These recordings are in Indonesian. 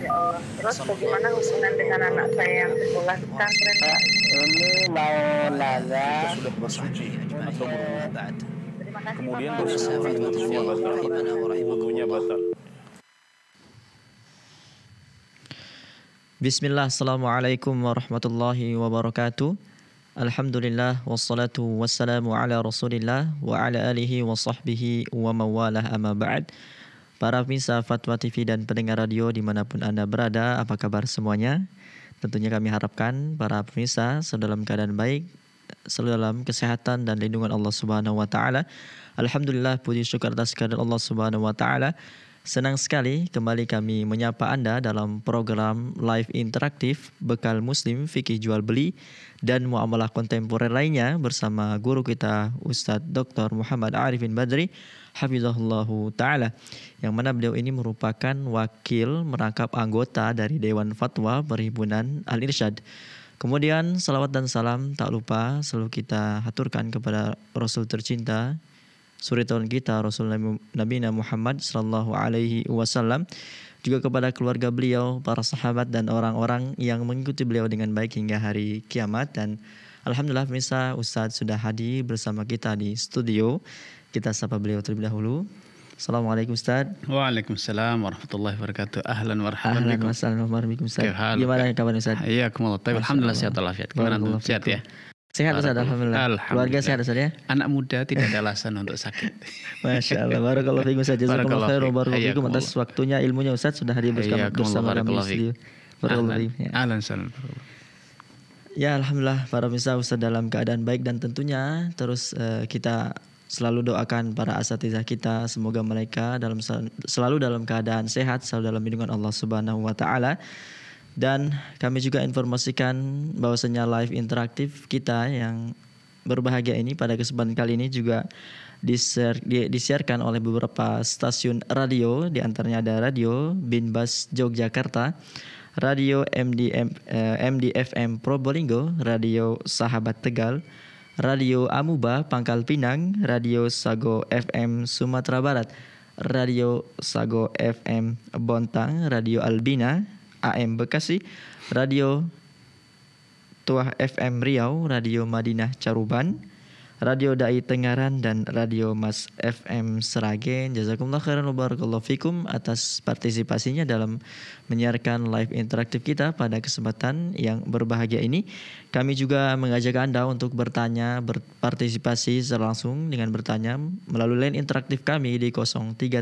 Ya Terus bagaimana hubungan dengan anak saya yang sekolah di pesantren Pak? Ini mau nazar. Sudah bersuci atau belum? Iya. Kemudian bersuci wudunya batal. Wudunya batal. Bismillah, Assalamualaikum warahmatullahi wabarakatuh. Alhamdulillah wassalatu wassalamu ala rasulillah wa ala alihi wa sahbihi wa mawalah amma ba'd. Ba Para pemirsa Fatwa TV dan pendengar radio dimanapun Anda berada, apa kabar semuanya? Tentunya kami harapkan para pemirsa selalu dalam keadaan baik, selalu dalam kesehatan dan lindungan Allah Subhanahu wa taala. Alhamdulillah puji syukur atas kehadiran Allah Subhanahu wa taala. Senang sekali kembali kami menyapa Anda dalam program live interaktif Bekal Muslim Fikih Jual Beli dan Muamalah Kontemporer lainnya bersama guru kita Ustadz Dr. Muhammad Arifin Badri hafizahullahu taala yang mana beliau ini merupakan wakil merangkap anggota dari Dewan Fatwa Perhimpunan Al Irsyad. Kemudian salawat dan salam tak lupa selalu kita haturkan kepada Rasul tercinta suri tahun kita Rasul Nabi Muhammad Sallallahu Alaihi Wasallam juga kepada keluarga beliau, para sahabat dan orang-orang yang mengikuti beliau dengan baik hingga hari kiamat dan Alhamdulillah Misa Ustadz sudah hadir bersama kita di studio kita sapa beliau terlebih dahulu. Assalamualaikum Ustaz. Waalaikumsalam warahmatullahi wabarakatuh. Ahlan warhaban Ahlan warahmatullahi wabarakatuh. Gimana kabar Ustaz? Iya, Taib alhamdulillah sehat walafiat. Gimana tuh? Sehat ya? Sehat Ustaz alhamdulillah. alhamdulillah. Keluarga sehat Ustaz ya? Anak muda tidak ada alasan untuk sakit. Masya Allah. Barakallahu fiikum Ustaz. Jazakumullah khairan barakallahu fiikum atas waktunya ilmunya Ustaz sudah hadir bersama kami. Barakallahu fiikum. Ahlan sahlan. Ya. ya alhamdulillah para pemirsa Ustaz dalam keadaan baik dan tentunya terus uh, kita Selalu doakan para asatizah kita, semoga mereka dalam selalu dalam keadaan sehat, selalu dalam lindungan Allah Subhanahu wa taala. Dan kami juga informasikan bahwasanya live interaktif kita yang berbahagia ini pada kesempatan kali ini juga disiarkan oleh beberapa stasiun radio di antaranya ada radio Binbas Yogyakarta, radio MDM, eh, MDFM Probolinggo, radio Sahabat Tegal, Radio Amuba Pangkal Pinang, Radio Sago FM Sumatera Barat, Radio Sago FM Bontang, Radio Albina AM Bekasi, Radio Tuah FM Riau, Radio Madinah Caruban, Radio Dai Tenggaran dan Radio Mas FM Seragen. Jazakumullah khairan wa barakallahu fikum atas partisipasinya dalam menyiarkan live interaktif kita pada kesempatan yang berbahagia ini. Kami juga mengajak Anda untuk bertanya, berpartisipasi secara langsung dengan bertanya melalui line interaktif kami di 0331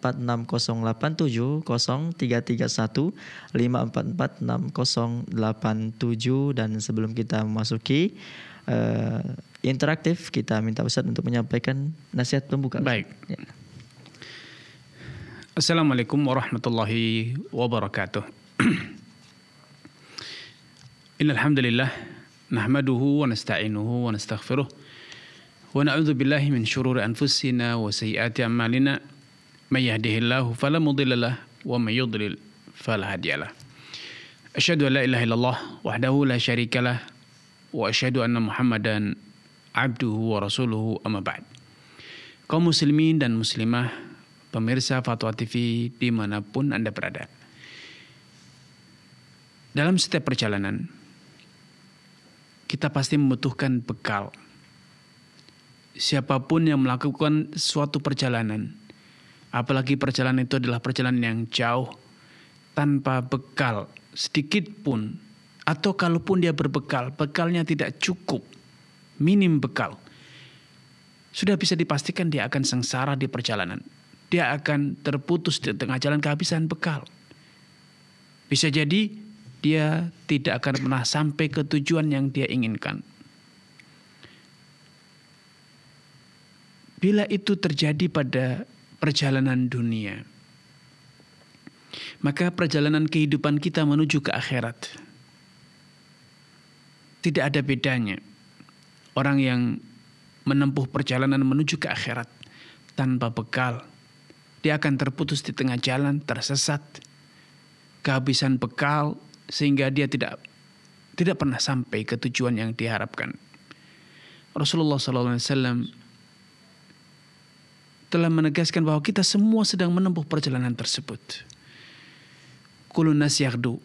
5446087 0331 5446087 dan sebelum kita memasuki uh, interaktif kita minta Ustaz untuk menyampaikan nasihat pembuka. Baik. Ya. Assalamualaikum warahmatullahi wabarakatuh. إن الحمد لله نحمده ونستعينه ونستغفره ونعوذ بالله من شرور أنفسنا وسيئات أعمالنا من يهده الله فلا مضل له ومن يضلل فلا هادي له أشهد أن لا إله إلا الله وحده لا شريك له anna أن محمدا عبده ورسوله أما بعد kaum muslimin dan muslimah pemirsa Fatwa TV dimanapun Anda berada dalam setiap perjalanan kita pasti membutuhkan bekal siapapun yang melakukan suatu perjalanan apalagi perjalanan itu adalah perjalanan yang jauh tanpa bekal sedikit pun atau kalaupun dia berbekal, bekalnya tidak cukup, minim bekal. Sudah bisa dipastikan dia akan sengsara di perjalanan. Dia akan terputus di tengah jalan kehabisan bekal. Bisa jadi dia tidak akan pernah sampai ke tujuan yang dia inginkan. Bila itu terjadi pada perjalanan dunia, maka perjalanan kehidupan kita menuju ke akhirat tidak ada bedanya orang yang menempuh perjalanan menuju ke akhirat tanpa bekal. Dia akan terputus di tengah jalan, tersesat, kehabisan bekal sehingga dia tidak tidak pernah sampai ke tujuan yang diharapkan. Rasulullah SAW telah menegaskan bahwa kita semua sedang menempuh perjalanan tersebut. Kulunas yagdu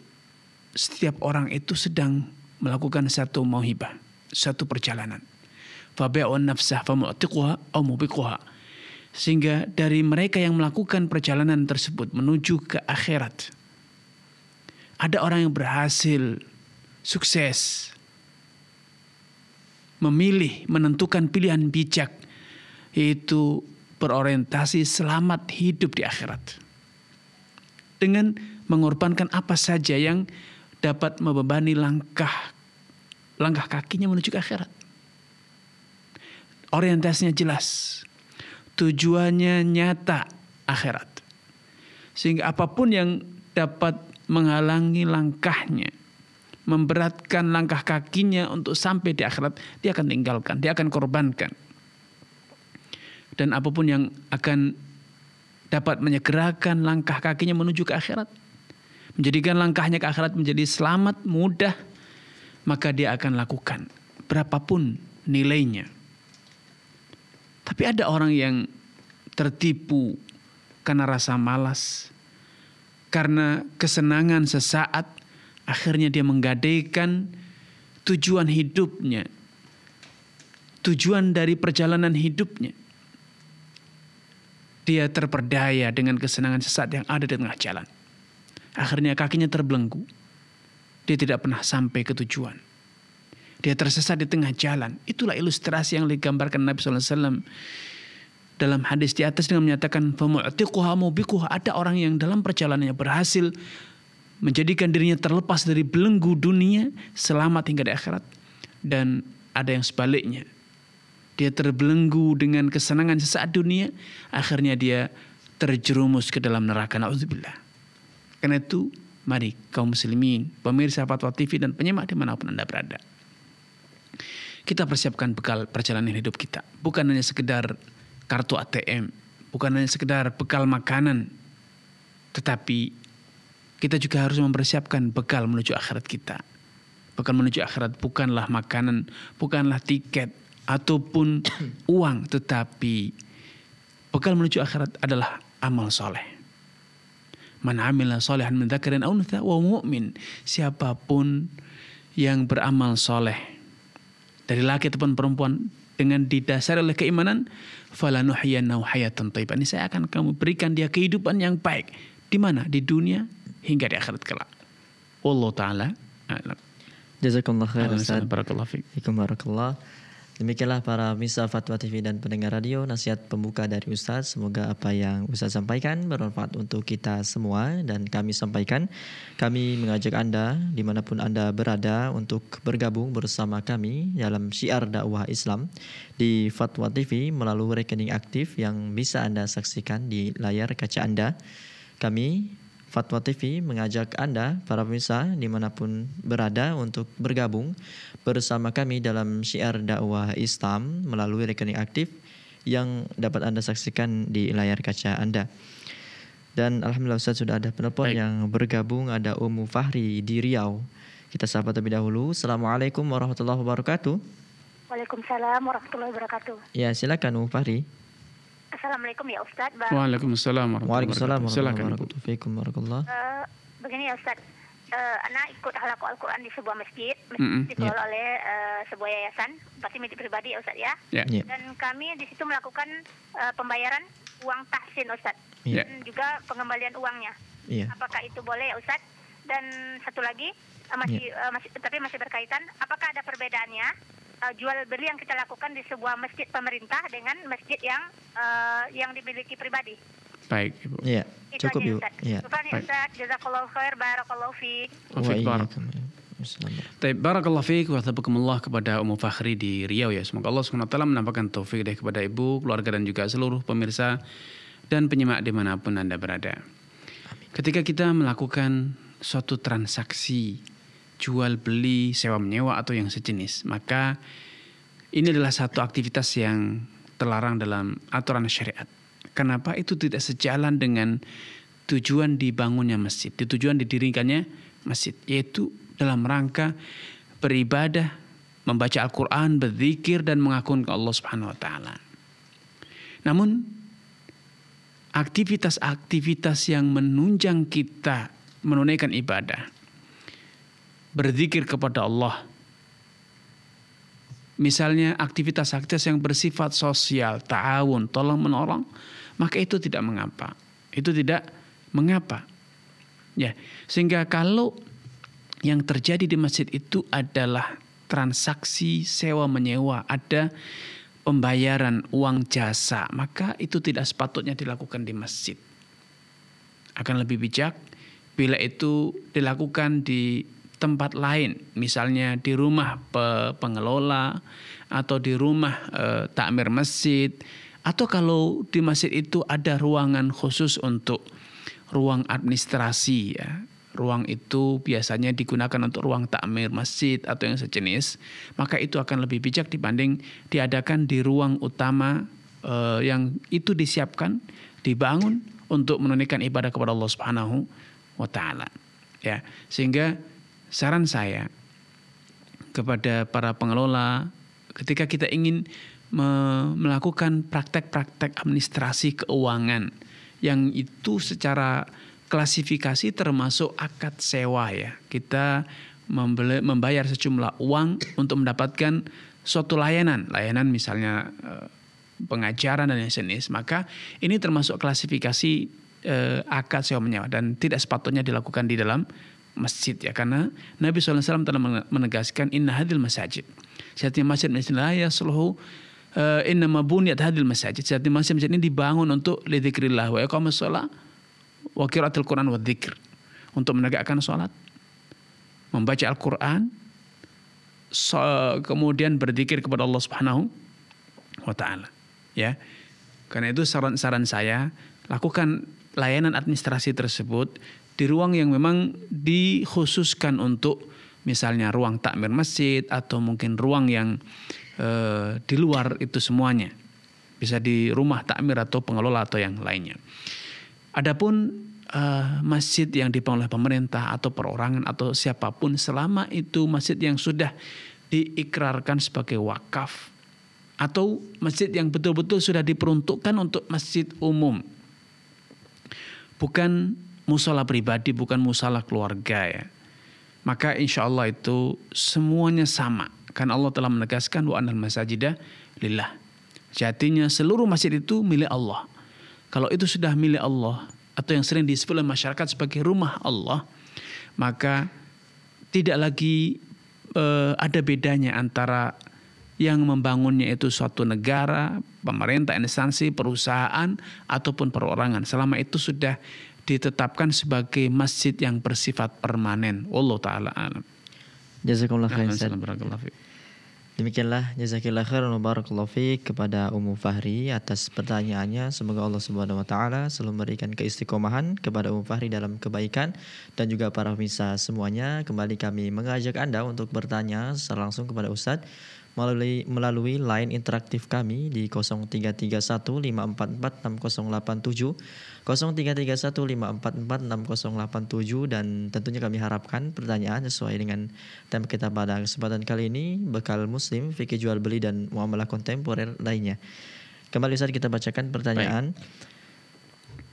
Setiap orang itu sedang melakukan satu mauhibah, satu perjalanan. Fabi'un nafsah au Sehingga dari mereka yang melakukan perjalanan tersebut menuju ke akhirat. Ada orang yang berhasil, sukses, memilih, menentukan pilihan bijak, yaitu berorientasi selamat hidup di akhirat. Dengan mengorbankan apa saja yang dapat membebani langkah langkah kakinya menuju ke akhirat. Orientasinya jelas. Tujuannya nyata akhirat. Sehingga apapun yang dapat menghalangi langkahnya, memberatkan langkah kakinya untuk sampai di akhirat, dia akan tinggalkan, dia akan korbankan. Dan apapun yang akan dapat menyegerakan langkah kakinya menuju ke akhirat, menjadikan langkahnya ke akhirat menjadi selamat mudah, maka dia akan lakukan berapapun nilainya. Tapi ada orang yang tertipu karena rasa malas, karena kesenangan sesaat, akhirnya dia menggadaikan tujuan hidupnya, tujuan dari perjalanan hidupnya. Dia terperdaya dengan kesenangan sesaat yang ada di tengah jalan. Akhirnya kakinya terbelenggu. Dia tidak pernah sampai ke tujuan. Dia tersesat di tengah jalan. Itulah ilustrasi yang digambarkan Nabi SAW dalam hadis di atas dengan menyatakan ada orang yang dalam perjalanannya berhasil menjadikan dirinya terlepas dari belenggu dunia selamat hingga di akhirat dan ada yang sebaliknya dia terbelenggu dengan kesenangan sesaat dunia akhirnya dia terjerumus ke dalam neraka naudzubillah karena itu, mari kaum muslimin, pemirsa Fatwa TV dan penyemak dimanapun Anda berada. Kita persiapkan bekal perjalanan hidup kita. Bukan hanya sekedar kartu ATM, bukan hanya sekedar bekal makanan, tetapi kita juga harus mempersiapkan bekal menuju akhirat kita. Bekal menuju akhirat bukanlah makanan, bukanlah tiket, ataupun uang, tetapi bekal menuju akhirat adalah amal soleh. Man amila solehan min dzakarin aw untha wa mu'min. Siapapun yang beramal soleh dari laki ataupun perempuan dengan didasari oleh keimanan falanuhyiyannau hayatan thayyibah. Ini saya akan kamu berikan dia kehidupan yang baik di mana? Di dunia hingga di akhirat kelak. Wallahu taala alam. Jazakallah khairan Ustaz. Barakallahu fiik. Demikianlah para misa Fatwa TV dan pendengar radio nasihat pembuka dari Ustaz. Semoga apa yang Ustaz sampaikan bermanfaat untuk kita semua dan kami sampaikan. Kami mengajak Anda dimanapun Anda berada untuk bergabung bersama kami dalam syiar dakwah Islam di Fatwa TV melalui rekening aktif yang bisa Anda saksikan di layar kaca Anda. Kami Fatwa TV mengajak Anda, para pemirsa dimanapun berada untuk bergabung bersama kami dalam syiar dakwah Islam melalui rekening aktif yang dapat Anda saksikan di layar kaca Anda. Dan Alhamdulillah Ustaz sudah ada penelpon Baik. yang bergabung, ada Umu Fahri di Riau. Kita sapa terlebih dahulu. Assalamualaikum warahmatullahi wabarakatuh. Waalaikumsalam warahmatullahi wabarakatuh. Ya silakan Umu Fahri. Assalamualaikum ya Ustaz. Bang. Waalaikumsalam warahmatullahi wabarakatuh. Silakan Ibu. warahmatullahi wabarakatuh. Eh, begini ya Ustaz. Uh, eh, anak ikut halaku Al-Quran di sebuah masjid, masjid mm -hmm. dikelola yeah. oleh uh, sebuah yayasan, pasti masjid pribadi ya Ustaz ya. Yeah. Yeah. Dan kami di situ melakukan uh, pembayaran uang tahsin Ustaz. yeah. dan juga pengembalian uangnya. Yeah. Apakah itu boleh ya Ustaz? Dan satu lagi, uh, masih, yeah. Ya. uh, masih, tapi masih berkaitan, apakah ada perbedaannya uh, jual beli yang kita lakukan di sebuah masjid pemerintah dengan masjid yang uh, yang dimiliki pribadi. Baik, Ibu. Iya, cukup, Ibu. Iya. Jazakallahu khair, barakallahu fiik. Baik, barakallahu fiik wa tabakumullah kepada Ummu Fakhri di Riau ya. Semoga Allah SWT menampakkan taufik deh kepada Ibu, keluarga dan juga seluruh pemirsa dan penyimak dimanapun Anda berada. Ketika kita melakukan suatu transaksi jual beli, sewa menyewa atau yang sejenis. Maka ini adalah satu aktivitas yang terlarang dalam aturan syariat. Kenapa itu tidak sejalan dengan tujuan dibangunnya masjid, tujuan didirikannya masjid, yaitu dalam rangka beribadah, membaca Al-Quran, berzikir dan mengakun ke Allah Subhanahu Wa Taala. Namun aktivitas-aktivitas yang menunjang kita menunaikan ibadah berzikir kepada Allah. Misalnya aktivitas-aktivitas yang bersifat sosial, ta'awun, tolong menolong, maka itu tidak mengapa. Itu tidak mengapa. Ya, sehingga kalau yang terjadi di masjid itu adalah transaksi sewa menyewa, ada pembayaran uang jasa, maka itu tidak sepatutnya dilakukan di masjid. Akan lebih bijak bila itu dilakukan di tempat lain, misalnya di rumah pe pengelola atau di rumah e, takmir masjid, atau kalau di masjid itu ada ruangan khusus untuk ruang administrasi ya. Ruang itu biasanya digunakan untuk ruang takmir masjid atau yang sejenis, maka itu akan lebih bijak dibanding diadakan di ruang utama e, yang itu disiapkan, dibangun untuk menunaikan ibadah kepada Allah Subhanahu wa taala. Ya, sehingga saran saya kepada para pengelola ketika kita ingin me- melakukan praktek-praktek administrasi keuangan yang itu secara klasifikasi termasuk akad sewa ya. Kita membeli, membayar sejumlah uang untuk mendapatkan suatu layanan, layanan misalnya eh, pengajaran dan yang jenis, maka ini termasuk klasifikasi eh, akad sewa menyewa dan tidak sepatutnya dilakukan di dalam masjid ya karena Nabi SAW telah menegaskan inna hadil masjid setiap masjid masjid lah ya uh, eh, inna mabuniat hadil masjid setiap masjid masjid ini dibangun untuk lidzikrillah wa iqamus sholat wa qiraatil quran wa dzikr untuk menegakkan sholat membaca Al-Qur'an so, kemudian berdikir kepada Allah Subhanahu wa taala ya karena itu saran-saran saya lakukan layanan administrasi tersebut di ruang yang memang dikhususkan untuk misalnya ruang takmir masjid atau mungkin ruang yang e, di luar itu semuanya. Bisa di rumah takmir atau pengelola atau yang lainnya. Adapun e, masjid yang dibangun oleh pemerintah atau perorangan atau siapapun selama itu masjid yang sudah diikrarkan sebagai wakaf atau masjid yang betul-betul sudah diperuntukkan untuk masjid umum bukan musola pribadi bukan musola keluarga ya. Maka insya Allah itu semuanya sama. Karena Allah telah menegaskan wa anal masajidah lillah. Jatinya seluruh masjid itu milik Allah. Kalau itu sudah milik Allah atau yang sering disebut oleh masyarakat sebagai rumah Allah, maka tidak lagi uh, ada bedanya antara yang membangunnya itu suatu negara, pemerintah, instansi, perusahaan ataupun perorangan. Selama itu sudah ditetapkan sebagai masjid yang bersifat permanen. Allah taala alam. Ya, jazakallah khairan. Demikianlah jazakillah khairan wa barakallahu fiik kepada Ummu Fahri atas pertanyaannya. Semoga Allah Subhanahu wa taala selalu memberikan keistiqomahan kepada Ummu Fahri dalam kebaikan dan juga para pemirsa semuanya. Kembali kami mengajak Anda untuk bertanya secara langsung kepada Ustadz melalui, melalui line interaktif kami di 033154460870, 033154460870 dan tentunya kami harapkan pertanyaan sesuai dengan tema kita pada kesempatan kali ini bekal muslim, fikih jual beli dan muamalah kontemporer lainnya. Kembali saat kita bacakan pertanyaan Baik.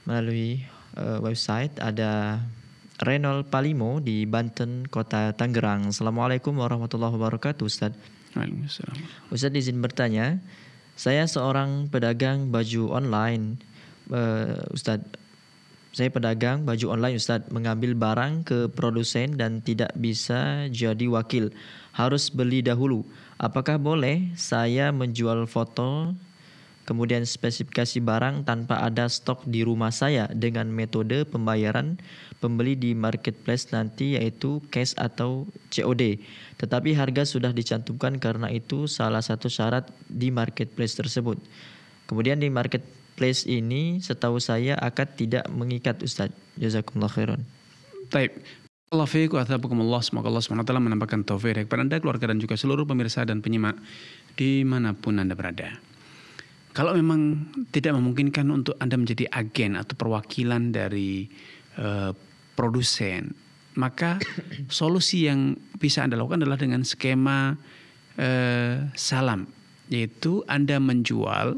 melalui uh, website ada Renol Palimo di Banten, Kota Tangerang. Assalamualaikum warahmatullahi wabarakatuh, Ustadz. Ustaz izin bertanya, saya seorang pedagang baju online. Uh, Ustaz, saya pedagang baju online Ustaz, mengambil barang ke produsen dan tidak bisa jadi wakil. Harus beli dahulu. Apakah boleh saya menjual foto kemudian spesifikasi barang tanpa ada stok di rumah saya dengan metode pembayaran pembeli di marketplace nanti yaitu cash atau COD. Tetapi harga sudah dicantumkan karena itu salah satu syarat di marketplace tersebut. Kemudian di marketplace ini setahu saya akad tidak mengikat Ustaz. Jazakumullah khairan. Baik. Allah Semoga Allah SWT menambahkan taufik kepada Anda, keluarga dan juga seluruh pemirsa dan penyimak dimanapun Anda berada. Kalau memang tidak memungkinkan untuk Anda menjadi agen atau perwakilan dari eh, produsen. Maka solusi yang bisa Anda lakukan adalah dengan skema eh, salam, yaitu Anda menjual,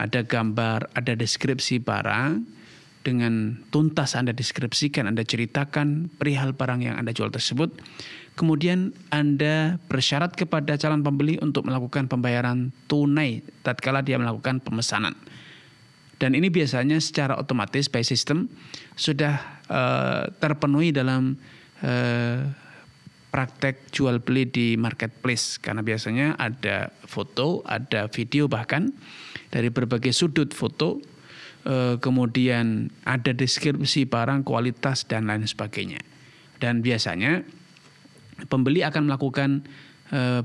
ada gambar, ada deskripsi barang, dengan tuntas Anda deskripsikan, Anda ceritakan perihal barang yang Anda jual tersebut. Kemudian Anda bersyarat kepada calon pembeli untuk melakukan pembayaran tunai tatkala dia melakukan pemesanan. Dan ini biasanya secara otomatis by system sudah uh, terpenuhi dalam uh, praktek jual beli di marketplace karena biasanya ada foto, ada video bahkan dari berbagai sudut foto, eh, kemudian ada deskripsi barang, kualitas dan lain sebagainya. Dan biasanya pembeli akan melakukan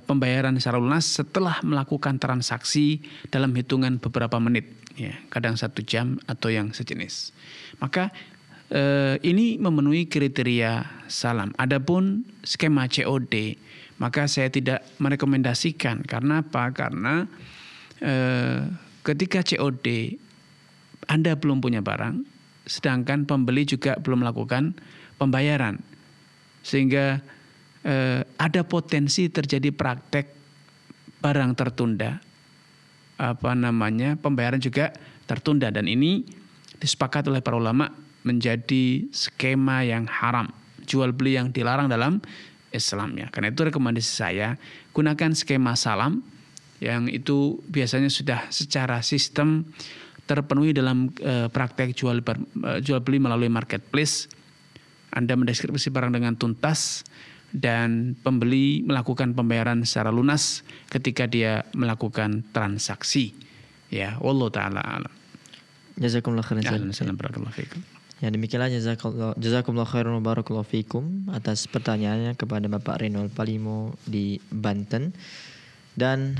pembayaran secara lunas setelah melakukan transaksi dalam hitungan beberapa menit ya kadang satu jam atau yang sejenis. Maka eh, ini memenuhi kriteria salam. Adapun skema COD, maka saya tidak merekomendasikan karena apa? Karena eh, ketika COD Anda belum punya barang, sedangkan pembeli juga belum melakukan pembayaran, sehingga eh, ada potensi terjadi praktek barang tertunda apa namanya pembayaran juga tertunda dan ini disepakat oleh para ulama menjadi skema yang haram jual beli yang dilarang dalam Islam ya karena itu rekomendasi saya gunakan skema salam yang itu biasanya sudah secara sistem terpenuhi dalam eh, praktek jual eh, jual beli melalui marketplace. Anda mendeskripsi barang dengan tuntas, dan pembeli melakukan pembayaran secara lunas ketika dia melakukan transaksi. Ya, Allah taala alam. Jazakumullah khairan. Ya demikianlah jazakumullah khairan wa barakallahu fikum atas pertanyaannya kepada Bapak Renol Palimo di Banten. Dan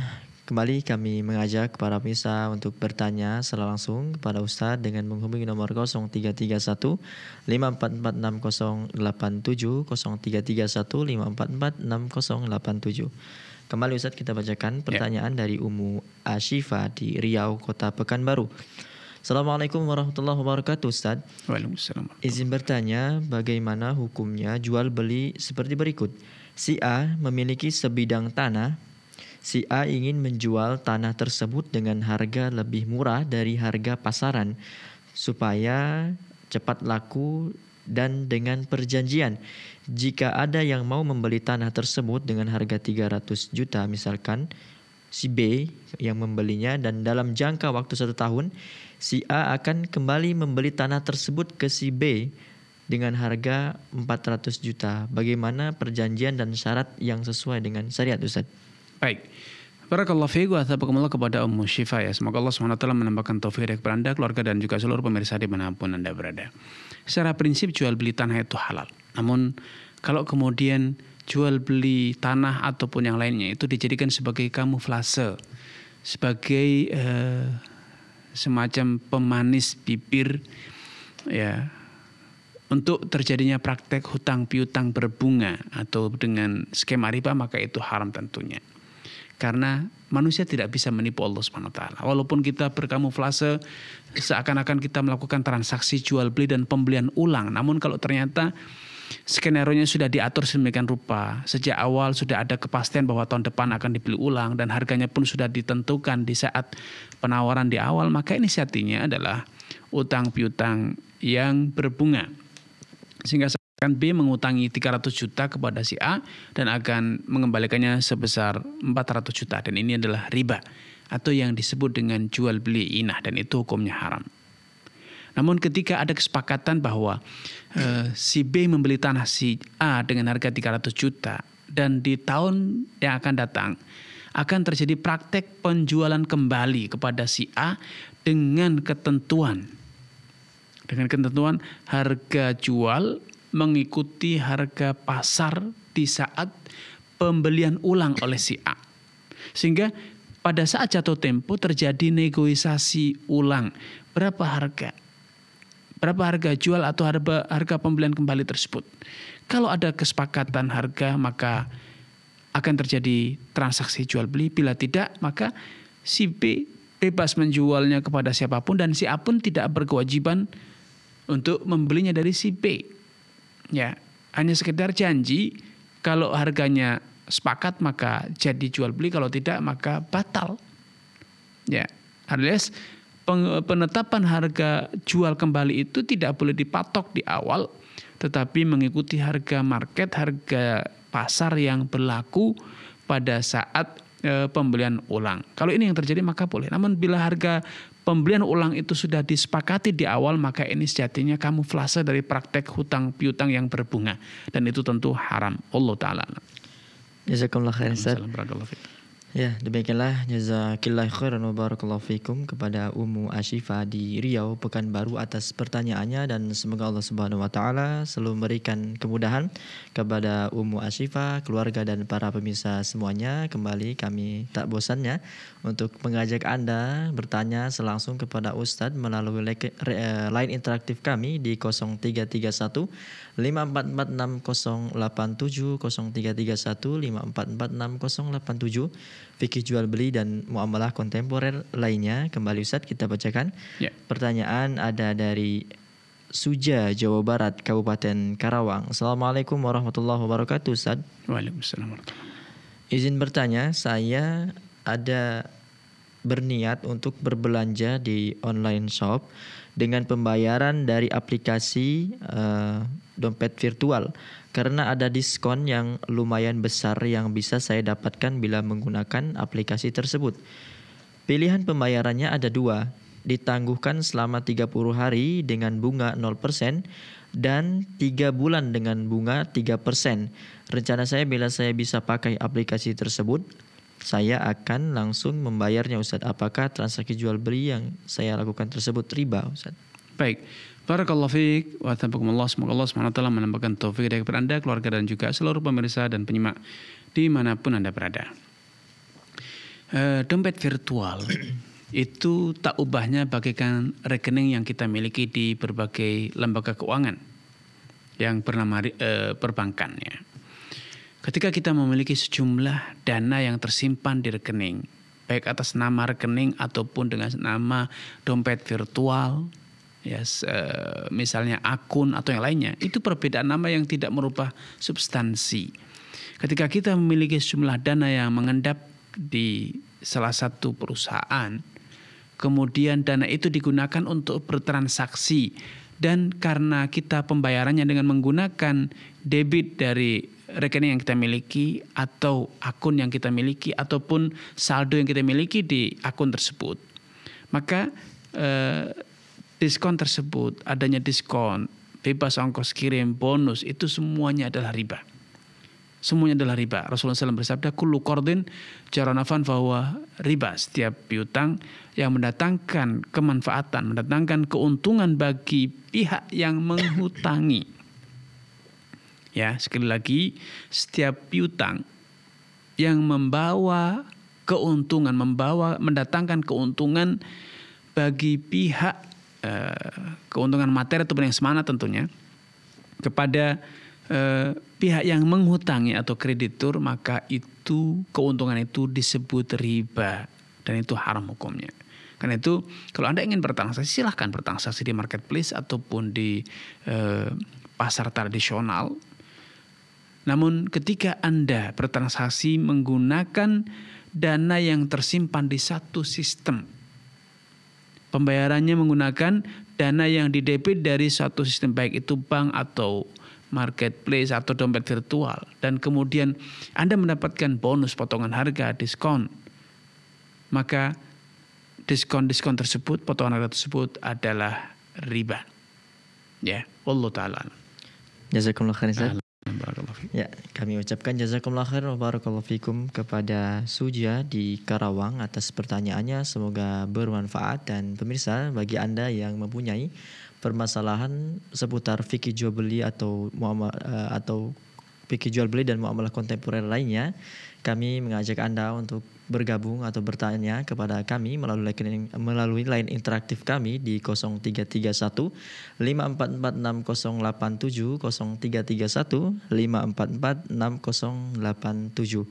Kembali kami mengajak para pemirsa untuk bertanya secara langsung kepada Ustadz dengan menghubungi nomor 0331 5446087 0331 5446087. Kembali Ustadz kita bacakan ya. pertanyaan ya. dari Umu Ashifa di Riau, Kota Pekanbaru. Assalamualaikum warahmatullahi wabarakatuh Ustaz. Waalaikumsalam. Izin bertanya bagaimana hukumnya jual beli seperti berikut. Si A memiliki sebidang tanah si A ingin menjual tanah tersebut dengan harga lebih murah dari harga pasaran supaya cepat laku dan dengan perjanjian jika ada yang mau membeli tanah tersebut dengan harga 300 juta misalkan si B yang membelinya dan dalam jangka waktu satu tahun si A akan kembali membeli tanah tersebut ke si B dengan harga 400 juta. Bagaimana perjanjian dan syarat yang sesuai dengan syariat Ustadz? Baik. Barakallahu fiik wa thabakumullah kepada Ummu Syifa ya. Semoga Allah SWT menambahkan taufik kepada Anda, keluarga dan juga seluruh pemirsa di manapun Anda berada. Secara prinsip jual beli tanah itu halal. Namun kalau kemudian jual beli tanah ataupun yang lainnya itu dijadikan sebagai kamuflase, sebagai eh, semacam pemanis bibir ya untuk terjadinya praktek hutang piutang berbunga atau dengan skema riba maka itu haram tentunya. Karena manusia tidak bisa menipu Allah Subhanahu taala. Walaupun kita berkamuflase seakan-akan kita melakukan transaksi jual beli dan pembelian ulang, namun kalau ternyata skenario-nya sudah diatur sedemikian rupa. Sejak awal sudah ada kepastian bahwa tahun depan akan dibeli ulang dan harganya pun sudah ditentukan di saat penawaran di awal, maka ini sejatinya adalah utang piutang yang berbunga. Sehingga Kan B mengutangi 300 juta kepada si A dan akan mengembalikannya sebesar 400 juta dan ini adalah riba atau yang disebut dengan jual beli inah dan itu hukumnya haram. Namun ketika ada kesepakatan bahwa e, si B membeli tanah si A dengan harga 300 juta dan di tahun yang akan datang akan terjadi praktek penjualan kembali kepada si A dengan ketentuan dengan ketentuan harga jual mengikuti harga pasar di saat pembelian ulang oleh si A. Sehingga pada saat jatuh tempo terjadi negosiasi ulang. Berapa harga? Berapa harga jual atau harga, harga pembelian kembali tersebut? Kalau ada kesepakatan harga maka akan terjadi transaksi jual beli. Bila tidak maka si B bebas menjualnya kepada siapapun dan si A pun tidak berkewajiban untuk membelinya dari si B ya hanya sekedar janji kalau harganya sepakat maka jadi jual beli kalau tidak maka batal ya alias penetapan harga jual kembali itu tidak boleh dipatok di awal tetapi mengikuti harga market harga pasar yang berlaku pada saat e, pembelian ulang kalau ini yang terjadi maka boleh namun bila harga pembelian ulang itu sudah disepakati di awal, maka ini sejatinya kamuflase dari praktek hutang piutang yang berbunga. Dan itu tentu haram. Allah Ta'ala. Jazakumullah khairan. Ya, demikianlah jazakillah khairan wa barakallahu fikum kepada Ummu Ashifa di Riau Pekanbaru atas pertanyaannya dan semoga Allah Subhanahu wa taala selalu memberikan kemudahan kepada Ummu Ashifa, keluarga dan para pemirsa semuanya. Kembali kami tak bosannya untuk mengajak Anda bertanya selangsung kepada Ustadz melalui eh, line interaktif kami di 0331 empat enam 0331 delapan tujuh fikih jual beli dan muamalah kontemporer lainnya. Kembali Ustaz kita bacakan. Yeah. Pertanyaan ada dari Suja, Jawa Barat, Kabupaten Karawang. Assalamualaikum warahmatullahi wabarakatuh, Ustaz. Waalaikumsalam Izin bertanya, saya ada berniat untuk berbelanja di online shop dengan pembayaran dari aplikasi uh, dompet virtual karena ada diskon yang lumayan besar yang bisa saya dapatkan bila menggunakan aplikasi tersebut. Pilihan pembayarannya ada dua, ditangguhkan selama 30 hari dengan bunga 0% dan 3 bulan dengan bunga 3%. Rencana saya bila saya bisa pakai aplikasi tersebut, saya akan langsung membayarnya ustadz. Apakah transaksi jual beli yang saya lakukan tersebut riba Ustaz? Baik. Barakallahu fiik wa tabarakallah. Semoga Allah taala menambahkan taufik dari kepada Anda, keluarga dan juga seluruh pemirsa dan penyimak dimanapun Anda berada. E, dompet virtual itu tak ubahnya bagaikan rekening yang kita miliki di berbagai lembaga keuangan yang bernama e, perbankan ya. Ketika kita memiliki sejumlah dana yang tersimpan di rekening, baik atas nama rekening ataupun dengan nama dompet virtual, ya misalnya akun atau yang lainnya itu perbedaan nama yang tidak merubah substansi ketika kita memiliki sejumlah dana yang mengendap di salah satu perusahaan kemudian dana itu digunakan untuk bertransaksi dan karena kita pembayarannya dengan menggunakan debit dari rekening yang kita miliki atau akun yang kita miliki ataupun saldo yang kita miliki di akun tersebut maka eh, diskon tersebut, adanya diskon, bebas ongkos kirim, bonus, itu semuanya adalah riba. Semuanya adalah riba. Rasulullah SAW bersabda, Kullu kordin jaranafan bahwa riba. Setiap piutang yang mendatangkan kemanfaatan, mendatangkan keuntungan bagi pihak yang menghutangi. Ya, sekali lagi, setiap piutang yang membawa keuntungan, membawa mendatangkan keuntungan bagi pihak Eh, keuntungan materi ataupun yang semana tentunya kepada eh, pihak yang menghutangi atau kreditur maka itu keuntungan itu disebut riba dan itu haram hukumnya. Karena itu kalau Anda ingin bertransaksi silahkan bertransaksi di marketplace ataupun di eh, pasar tradisional. Namun ketika Anda bertransaksi menggunakan dana yang tersimpan di satu sistem Pembayarannya menggunakan dana yang didebit dari suatu sistem baik itu bank atau marketplace atau dompet virtual dan kemudian Anda mendapatkan bonus potongan harga diskon maka diskon-diskon tersebut potongan harga tersebut adalah riba ya Allah taala jazakumullah khairan Ya, kami ucapkan jazakumullah khair wa fikum kepada Suja di Karawang atas pertanyaannya. Semoga bermanfaat dan pemirsa bagi Anda yang mempunyai permasalahan seputar fikih jual beli atau muamalah eh, atau fikih jual beli dan muamalah kontemporer lainnya, kami mengajak Anda untuk bergabung atau bertanya kepada kami melalui line, melalui line interaktif kami di 0331 5446087 0331 5446087.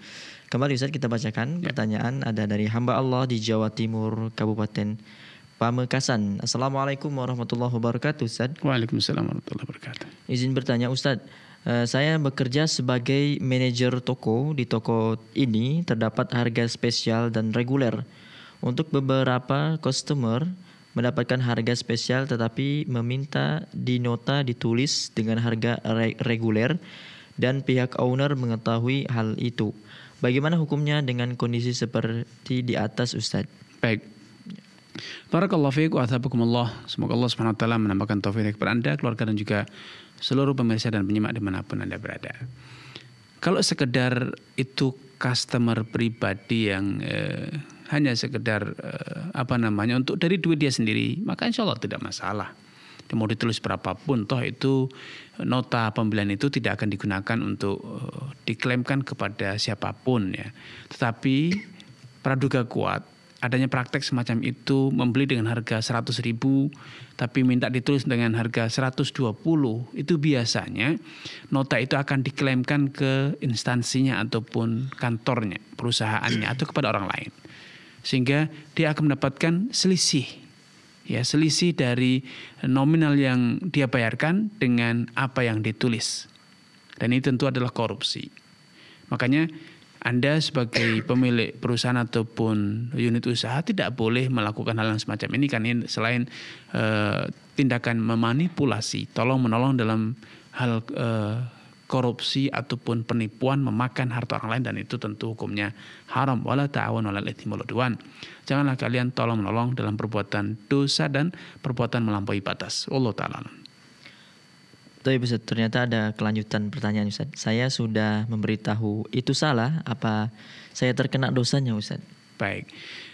Kembali Ustaz kita bacakan ya. pertanyaan ada dari hamba Allah di Jawa Timur Kabupaten Pamekasan. Assalamualaikum warahmatullahi wabarakatuh Ustaz. Waalaikumsalam warahmatullahi wabarakatuh. Izin bertanya Ustadz Eh, saya bekerja sebagai manajer toko. Di toko ini terdapat harga spesial dan reguler. Untuk beberapa customer mendapatkan harga spesial tetapi meminta di nota ditulis dengan harga re reguler dan pihak owner mengetahui hal itu. Bagaimana hukumnya dengan kondisi seperti di atas Ustadz? Baik, Barakallahu fiik wa athabakumullah. Semoga Allah Subhanahu wa taala menambahkan taufik kepada Anda, keluarga dan juga seluruh pemirsa dan penyimak dimanapun Anda berada. Kalau sekedar itu customer pribadi yang eh, hanya sekedar eh, apa namanya untuk dari duit dia sendiri, maka insya Allah tidak masalah. Dia mau ditulis berapapun, toh itu nota pembelian itu tidak akan digunakan untuk eh, diklaimkan kepada siapapun ya. Tetapi praduga kuat adanya praktek semacam itu membeli dengan harga 100 ribu tapi minta ditulis dengan harga 120 itu biasanya nota itu akan diklaimkan ke instansinya ataupun kantornya perusahaannya atau kepada orang lain sehingga dia akan mendapatkan selisih ya selisih dari nominal yang dia bayarkan dengan apa yang ditulis dan ini tentu adalah korupsi makanya anda sebagai pemilik perusahaan ataupun unit usaha tidak boleh melakukan hal yang semacam ini kan ini selain uh, tindakan memanipulasi, tolong menolong dalam hal uh, korupsi ataupun penipuan memakan harta orang lain dan itu tentu hukumnya haram wala ta'awun wala Janganlah kalian tolong menolong dalam perbuatan dosa dan perbuatan melampaui batas. Allah taala. Tapi Ustaz, ternyata ada kelanjutan pertanyaan Ustaz. Saya sudah memberitahu itu salah apa saya terkena dosanya Ustaz? Baik.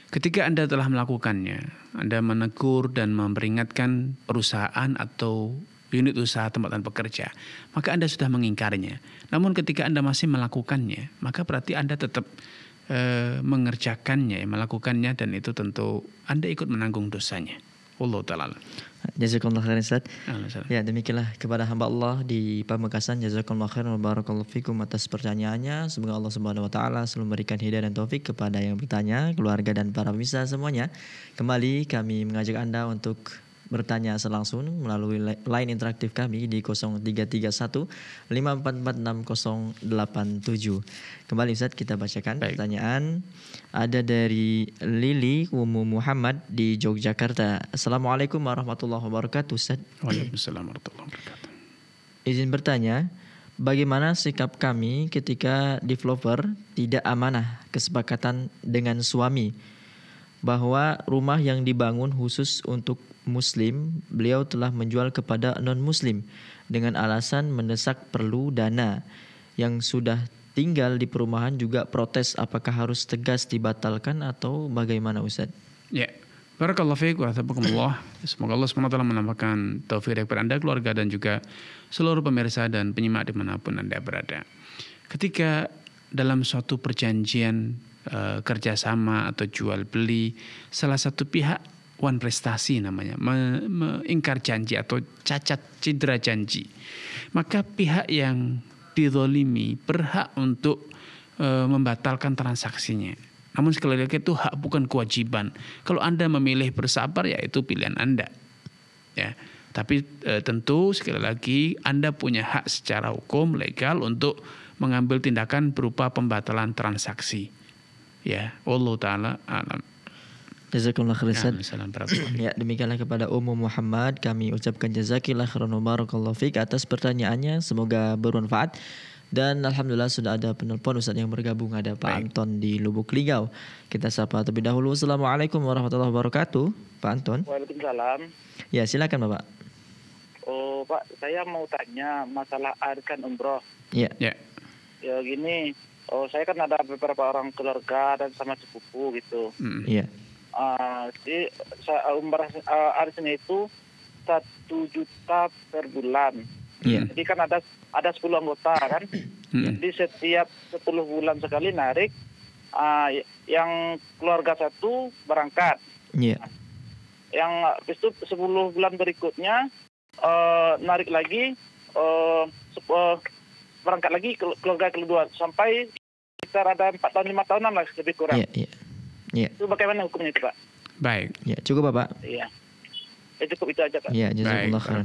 Ketika Anda telah melakukannya, Anda menegur dan memperingatkan perusahaan atau unit usaha tempat Anda bekerja, maka Anda sudah mengingkarnya. Namun ketika Anda masih melakukannya, maka berarti Anda tetap e, mengerjakannya, melakukannya dan itu tentu Anda ikut menanggung dosanya. Allah taala. Jazakumullah khairan Ustaz. Ya demikianlah kepada hamba Allah di Pamekasan jazakumullah khairan wa barakallahu fikum atas pertanyaannya. Semoga Allah Subhanahu wa taala selalu memberikan hidayah dan taufik kepada yang bertanya, keluarga dan para pemirsa semuanya. Kembali kami mengajak Anda untuk bertanya selangsung melalui line interaktif kami di 0331 54460887. Kembali Ustaz kita bacakan Baik. pertanyaan ada dari Lili Umu Muhammad di Yogyakarta. Assalamualaikum warahmatullahi wabarakatuh Ustaz. Waalaikumsalam warahmatullahi wabarakatuh. Izin bertanya, bagaimana sikap kami ketika developer tidak amanah kesepakatan dengan suami bahwa rumah yang dibangun khusus untuk Muslim, beliau telah menjual kepada non-Muslim dengan alasan mendesak perlu dana. Yang sudah tinggal di perumahan juga protes apakah harus tegas dibatalkan atau bagaimana Ustaz? Ya, Barakallahu fiik wa thabakumullah. Semoga Allah SWT menambahkan taufik kepada Anda, keluarga dan juga seluruh pemirsa dan penyimak dimanapun Anda berada. Ketika dalam suatu perjanjian e, kerjasama atau jual beli, salah satu pihak melakukan prestasi namanya, mengingkar janji atau cacat cedera janji. Maka pihak yang didolimi berhak untuk e, membatalkan transaksinya. Namun sekali lagi itu hak bukan kewajiban. Kalau Anda memilih bersabar ya itu pilihan Anda. Ya. Tapi e, tentu sekali lagi Anda punya hak secara hukum legal untuk mengambil tindakan berupa pembatalan transaksi. Ya, Allah taala alam. Jazakumullah khairan. Nah, ya, demikianlah kepada Ummu Muhammad kami ucapkan jazakillah khairan barakallahu fik atas pertanyaannya. Semoga bermanfaat. Dan alhamdulillah sudah ada penelpon Ustaz yang bergabung ada Pak Baik. Anton di Lubuk Ligau. Kita sapa terlebih dahulu. Assalamualaikum warahmatullahi wabarakatuh, Pak Anton. Waalaikumsalam. Ya, silakan Bapak. Oh, Pak, saya mau tanya masalah arkan umroh. Iya. Ya. Ya gini, oh saya kan ada beberapa orang keluarga dan sama sepupu gitu. Iya. Mm. Uh, jadi ah, uh, ah, arisnya itu satu juta per bulan. Yeah. Jadi kan ada ada 10 anggota kan. Mm. Jadi setiap sepuluh bulan sekali narik uh, yang keluarga satu berangkat. Yeah. Iya. Yang habis itu 10 bulan berikutnya uh, narik lagi uh, uh, berangkat lagi keluarga kedua sampai sekitar ada empat tahun 5 tahunan lah lebih kurang. Yeah, yeah. Iya. Itu bagaimana hukumnya itu Pak? Baik. Ya, cukup Bapak. Iya. Ya, cukup itu aja Pak. Ya, Baik. khairan.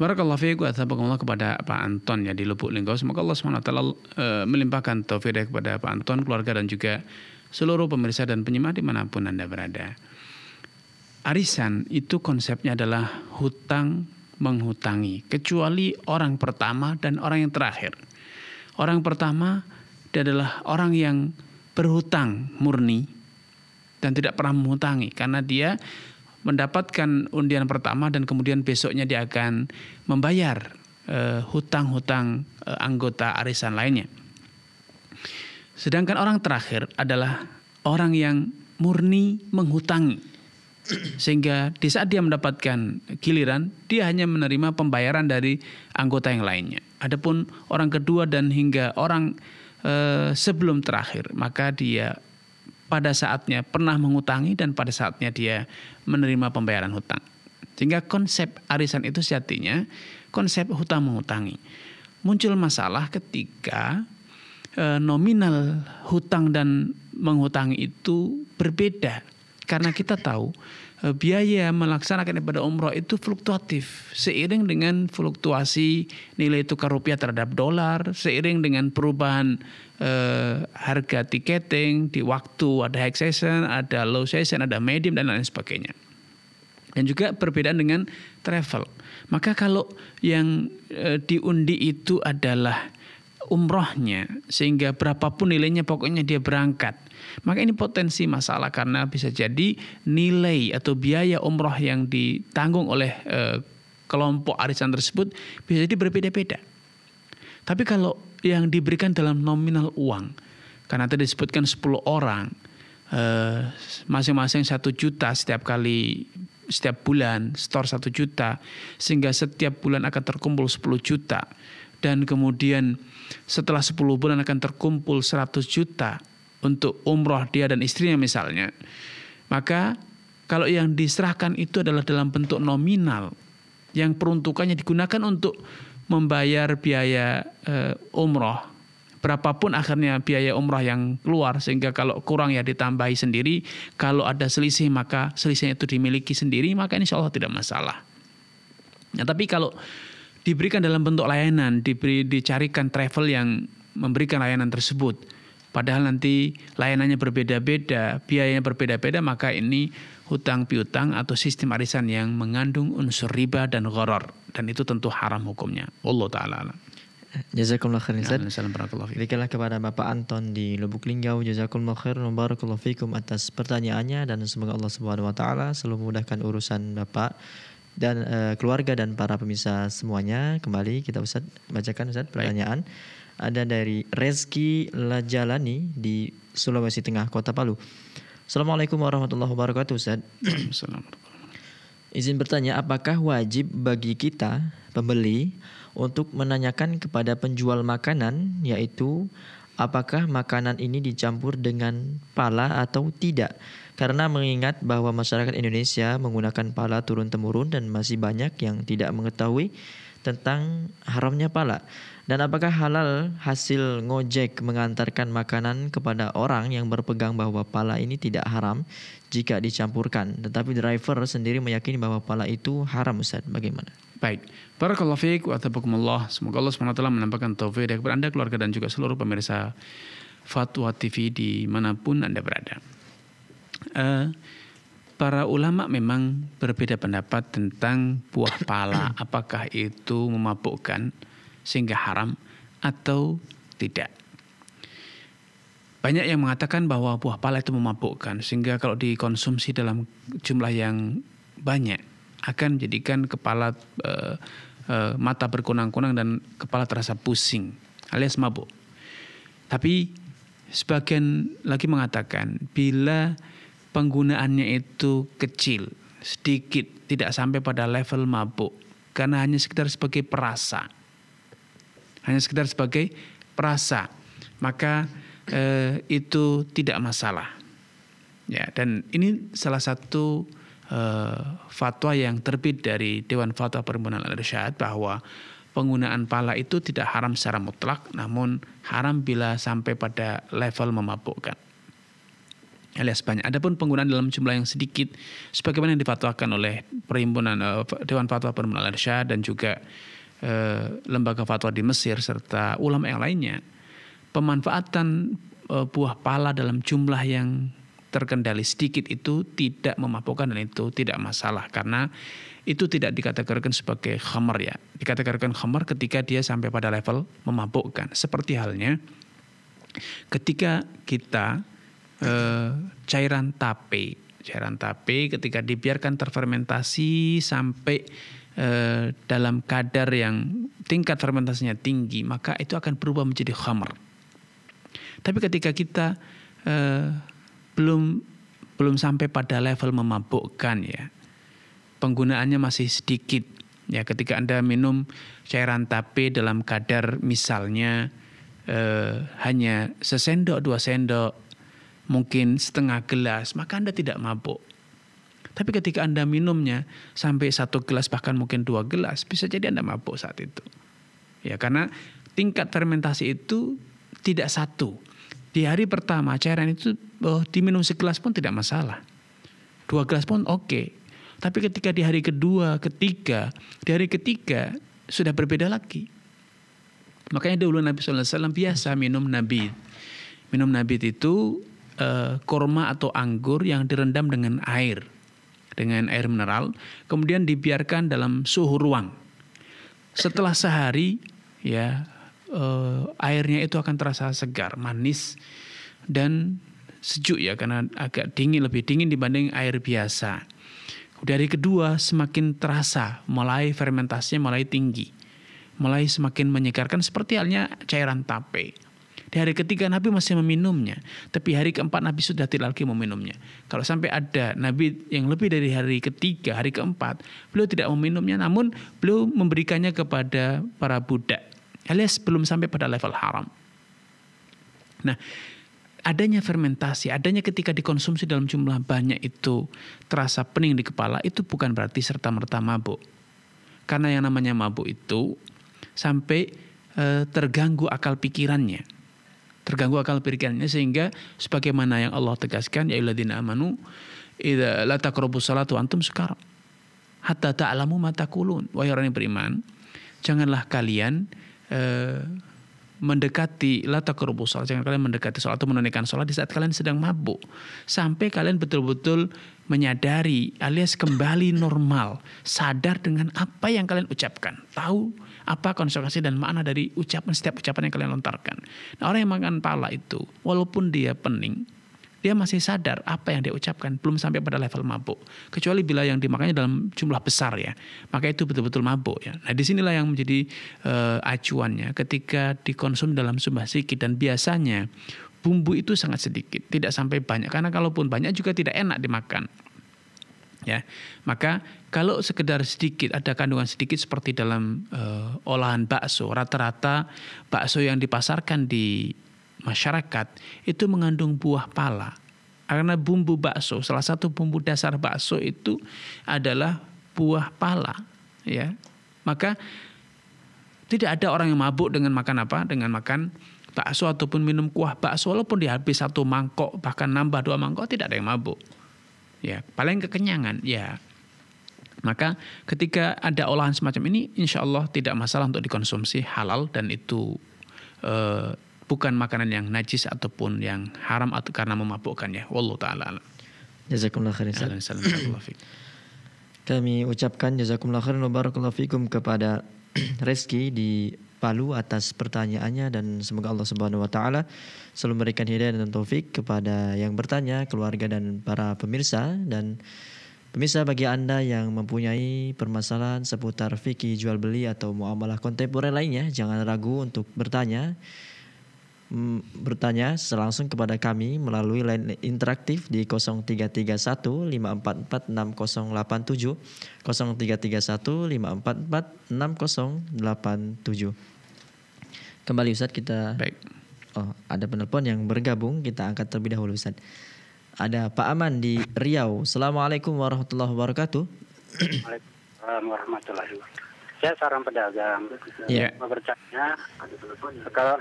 Barakallahu kepada Pak Anton ya di Lubuk Linggau. Semoga Allah Swt uh, e, melimpahkan taufik kepada Pak Anton, keluarga dan juga seluruh pemirsa dan penyimak dimanapun Anda berada. Arisan itu konsepnya adalah hutang menghutangi, kecuali orang pertama dan orang yang terakhir. Orang pertama adalah orang yang berhutang murni dan tidak pernah menghutangi karena dia mendapatkan undian pertama dan kemudian besoknya dia akan membayar eh, hutang-hutang e, anggota arisan lainnya. Sedangkan orang terakhir adalah orang yang murni menghutangi. Sehingga di saat dia mendapatkan giliran, dia hanya menerima pembayaran dari anggota yang lainnya. Adapun orang kedua dan hingga orang e, sebelum terakhir, maka dia pada saatnya pernah mengutangi dan pada saatnya dia menerima pembayaran hutang. Sehingga konsep arisan itu sejatinya konsep hutang mengutangi. Muncul masalah ketika e, nominal hutang dan menghutangi itu berbeda. Karena kita tahu Eh, biaya melaksanakan ibadah umroh itu fluktuatif seiring dengan fluktuasi nilai tukar rupiah terhadap dolar, seiring dengan perubahan eh, harga tiketing di waktu ada high season, ada low season, ada medium dan lain sebagainya. Dan juga perbedaan dengan travel. Maka kalau yang eh, diundi itu adalah umrohnya sehingga berapapun nilainya pokoknya dia berangkat. Maka ini potensi masalah karena bisa jadi nilai atau biaya umroh yang ditanggung oleh e, kelompok arisan tersebut bisa jadi berbeda-beda. Tapi kalau yang diberikan dalam nominal uang, karena tadi disebutkan 10 orang, eh, masing-masing satu -masing juta setiap kali setiap bulan store satu juta sehingga setiap bulan akan terkumpul 10 juta dan kemudian setelah 10 bulan akan terkumpul 100 juta untuk umroh dia dan istrinya misalnya. Maka kalau yang diserahkan itu adalah dalam bentuk nominal yang peruntukannya digunakan untuk membayar biaya e, umroh. Berapapun akhirnya biaya umroh yang keluar sehingga kalau kurang ya ditambahi sendiri, kalau ada selisih maka selisihnya itu dimiliki sendiri maka insya Allah tidak masalah. Nah, tapi kalau diberikan dalam bentuk layanan, diberi dicarikan travel yang memberikan layanan tersebut. Padahal nanti layanannya berbeda-beda, biayanya berbeda-beda, maka ini hutang piutang atau sistem arisan yang mengandung unsur riba dan ghoror. Dan itu tentu haram hukumnya. Allah Ta'ala alam. Jazakumullah khairan Ustaz. Berikanlah kepada Bapak Anton di Lubuk Linggau. Jazakumullah khairan barakallahu fikum atas pertanyaannya dan semoga Allah Subhanahu wa taala selalu memudahkan urusan Bapak dan uh, keluarga dan para pemirsa semuanya. Kembali kita Ustaz bacakan Ustaz pertanyaan. Baik. Ada dari Rezki Lajalani di Sulawesi Tengah, Kota Palu. Assalamualaikum warahmatullahi wabarakatuh Ustaz. Izin bertanya, apakah wajib bagi kita pembeli untuk menanyakan kepada penjual makanan yaitu apakah makanan ini dicampur dengan pala atau tidak? Karena mengingat bahwa masyarakat Indonesia menggunakan pala turun-temurun dan masih banyak yang tidak mengetahui tentang haramnya pala. Dan apakah halal hasil ngojek mengantarkan makanan kepada orang yang berpegang bahwa pala ini tidak haram jika dicampurkan? Tetapi driver sendiri meyakini bahwa pala itu haram Ustaz. Bagaimana? Baik. Barakallahu fiik wa tabakumullah. Semoga Allah SWT menampakkan taufik kepada Anda, keluarga dan juga seluruh pemirsa Fatwa TV di manapun Anda berada uh, para ulama memang berbeda pendapat tentang buah pala apakah itu memabukkan sehingga haram atau tidak. Banyak yang mengatakan bahwa buah pala itu memabukkan sehingga kalau dikonsumsi dalam jumlah yang banyak akan menjadikan kepala uh, uh, mata berkunang-kunang dan kepala terasa pusing alias mabuk. Tapi sebagian lagi mengatakan bila penggunaannya itu kecil, sedikit, tidak sampai pada level mabuk. Karena hanya sekedar sebagai perasa. Hanya sekedar sebagai perasa. Maka eh, itu tidak masalah. Ya, dan ini salah satu eh, fatwa yang terbit dari Dewan Fatwa Perhimpunan Al-Irsyad bahwa penggunaan pala itu tidak haram secara mutlak, namun haram bila sampai pada level memabukkan alias banyak. Adapun penggunaan dalam jumlah yang sedikit sebagaimana yang difatwakan oleh perhimpunan uh, eh, Dewan Fatwa Perhimpunan al dan juga uh, lembaga fatwa di Mesir serta ulama yang lainnya, pemanfaatan uh, buah pala dalam jumlah yang terkendali sedikit itu tidak memabukkan dan itu tidak masalah karena itu tidak dikategorikan sebagai khamar ya. Dikategorikan khamar ketika dia sampai pada level memabukkan. Seperti halnya ketika kita eh, cairan tape. Cairan tape ketika dibiarkan terfermentasi sampai eh, dalam kadar yang tingkat fermentasinya tinggi, maka itu akan berubah menjadi khamar. Tapi ketika kita eh, belum belum sampai pada level memabukkan ya, penggunaannya masih sedikit. Ya, ketika Anda minum cairan tape dalam kadar misalnya eh, hanya sesendok dua sendok mungkin setengah gelas, maka Anda tidak mabuk. Tapi ketika Anda minumnya sampai satu gelas bahkan mungkin dua gelas, bisa jadi Anda mabuk saat itu. Ya karena tingkat fermentasi itu tidak satu. Di hari pertama cairan itu oh, diminum sekelas pun tidak masalah. Dua gelas pun oke. Okay. Tapi ketika di hari kedua, ketiga, di hari ketiga sudah berbeda lagi. Makanya dulu Nabi SAW biasa minum Nabi. Minum Nabi itu Eh, kurma atau anggur yang direndam dengan air, dengan air mineral, kemudian dibiarkan dalam suhu ruang. Setelah sehari, ya uh, airnya itu akan terasa segar, manis dan sejuk ya karena agak dingin lebih dingin dibanding air biasa. Dari kedua semakin terasa mulai fermentasinya mulai tinggi mulai semakin menyegarkan seperti halnya cairan tape. Di hari ketiga Nabi masih meminumnya, tapi hari keempat Nabi sudah tidak lagi meminumnya. Kalau sampai ada Nabi yang lebih dari hari ketiga, hari keempat, beliau tidak meminumnya, namun beliau memberikannya kepada para budak. Alias belum sampai pada level haram. Nah, adanya fermentasi, adanya ketika dikonsumsi dalam jumlah banyak itu terasa pening di kepala, itu bukan berarti serta-merta mabuk. Karena yang namanya mabuk itu sampai eh, terganggu akal pikirannya terganggu akal pikirannya sehingga sebagaimana yang Allah tegaskan ya ayyuhalladzina amanu idza la taqrabus salatu antum sekarang hatta ta'lamu mata kulun wahai orang yang beriman janganlah kalian eh, mendekati lata kerubus sholat. Jangan kalian mendekati sholat atau menunaikan sholat di saat kalian sedang mabuk. Sampai kalian betul-betul menyadari alias kembali normal. Sadar dengan apa yang kalian ucapkan. Tahu apa konsekuensi dan makna dari ucapan setiap ucapan yang kalian lontarkan. Nah, orang yang makan pala itu, walaupun dia pening, dia masih sadar apa yang dia ucapkan belum sampai pada level mabuk. Kecuali bila yang dimakannya dalam jumlah besar ya, maka itu betul-betul mabuk ya. Nah disinilah yang menjadi uh, acuannya ketika dikonsum dalam sumbah sikit dan biasanya bumbu itu sangat sedikit, tidak sampai banyak. Karena kalaupun banyak juga tidak enak dimakan. Ya, maka kalau sekedar sedikit ada kandungan sedikit seperti dalam uh, olahan bakso, rata-rata bakso yang dipasarkan di masyarakat itu mengandung buah pala. Karena bumbu bakso, salah satu bumbu dasar bakso itu adalah buah pala, ya. Maka tidak ada orang yang mabuk dengan makan apa? Dengan makan bakso ataupun minum kuah bakso walaupun dihabis satu mangkok bahkan nambah dua mangkok tidak ada yang mabuk. Ya, paling kekenyangan, ya. Maka ketika ada olahan semacam ini, insya Allah tidak masalah untuk dikonsumsi halal dan itu eh, bukan makanan yang najis ataupun yang haram atau karena memabukkannya. Wallahu taala alam. Jazakumullah khairan. Kami ucapkan jazakumullah khairan wa barakallahu fikum kepada Reski di Palu atas pertanyaannya dan semoga Allah Subhanahu wa taala selalu memberikan hidayah dan taufik kepada yang bertanya, keluarga dan para pemirsa dan pemirsa bagi Anda yang mempunyai permasalahan seputar fikih jual beli atau muamalah kontemporer lainnya, jangan ragu untuk bertanya Mm, bertanya selangsung kepada kami melalui line interaktif di 0331 544 6087 0331 544 6087 kembali Ustadz kita baik oh ada penelpon yang bergabung kita angkat terlebih dahulu Ustadz ada Pak Aman di Riau Assalamualaikum warahmatullahi wabarakatuh Waalaikumsalam warahmatullahi wabarakatuh saya seorang pedagang. Yeah. Iya. Bekerjanya kalau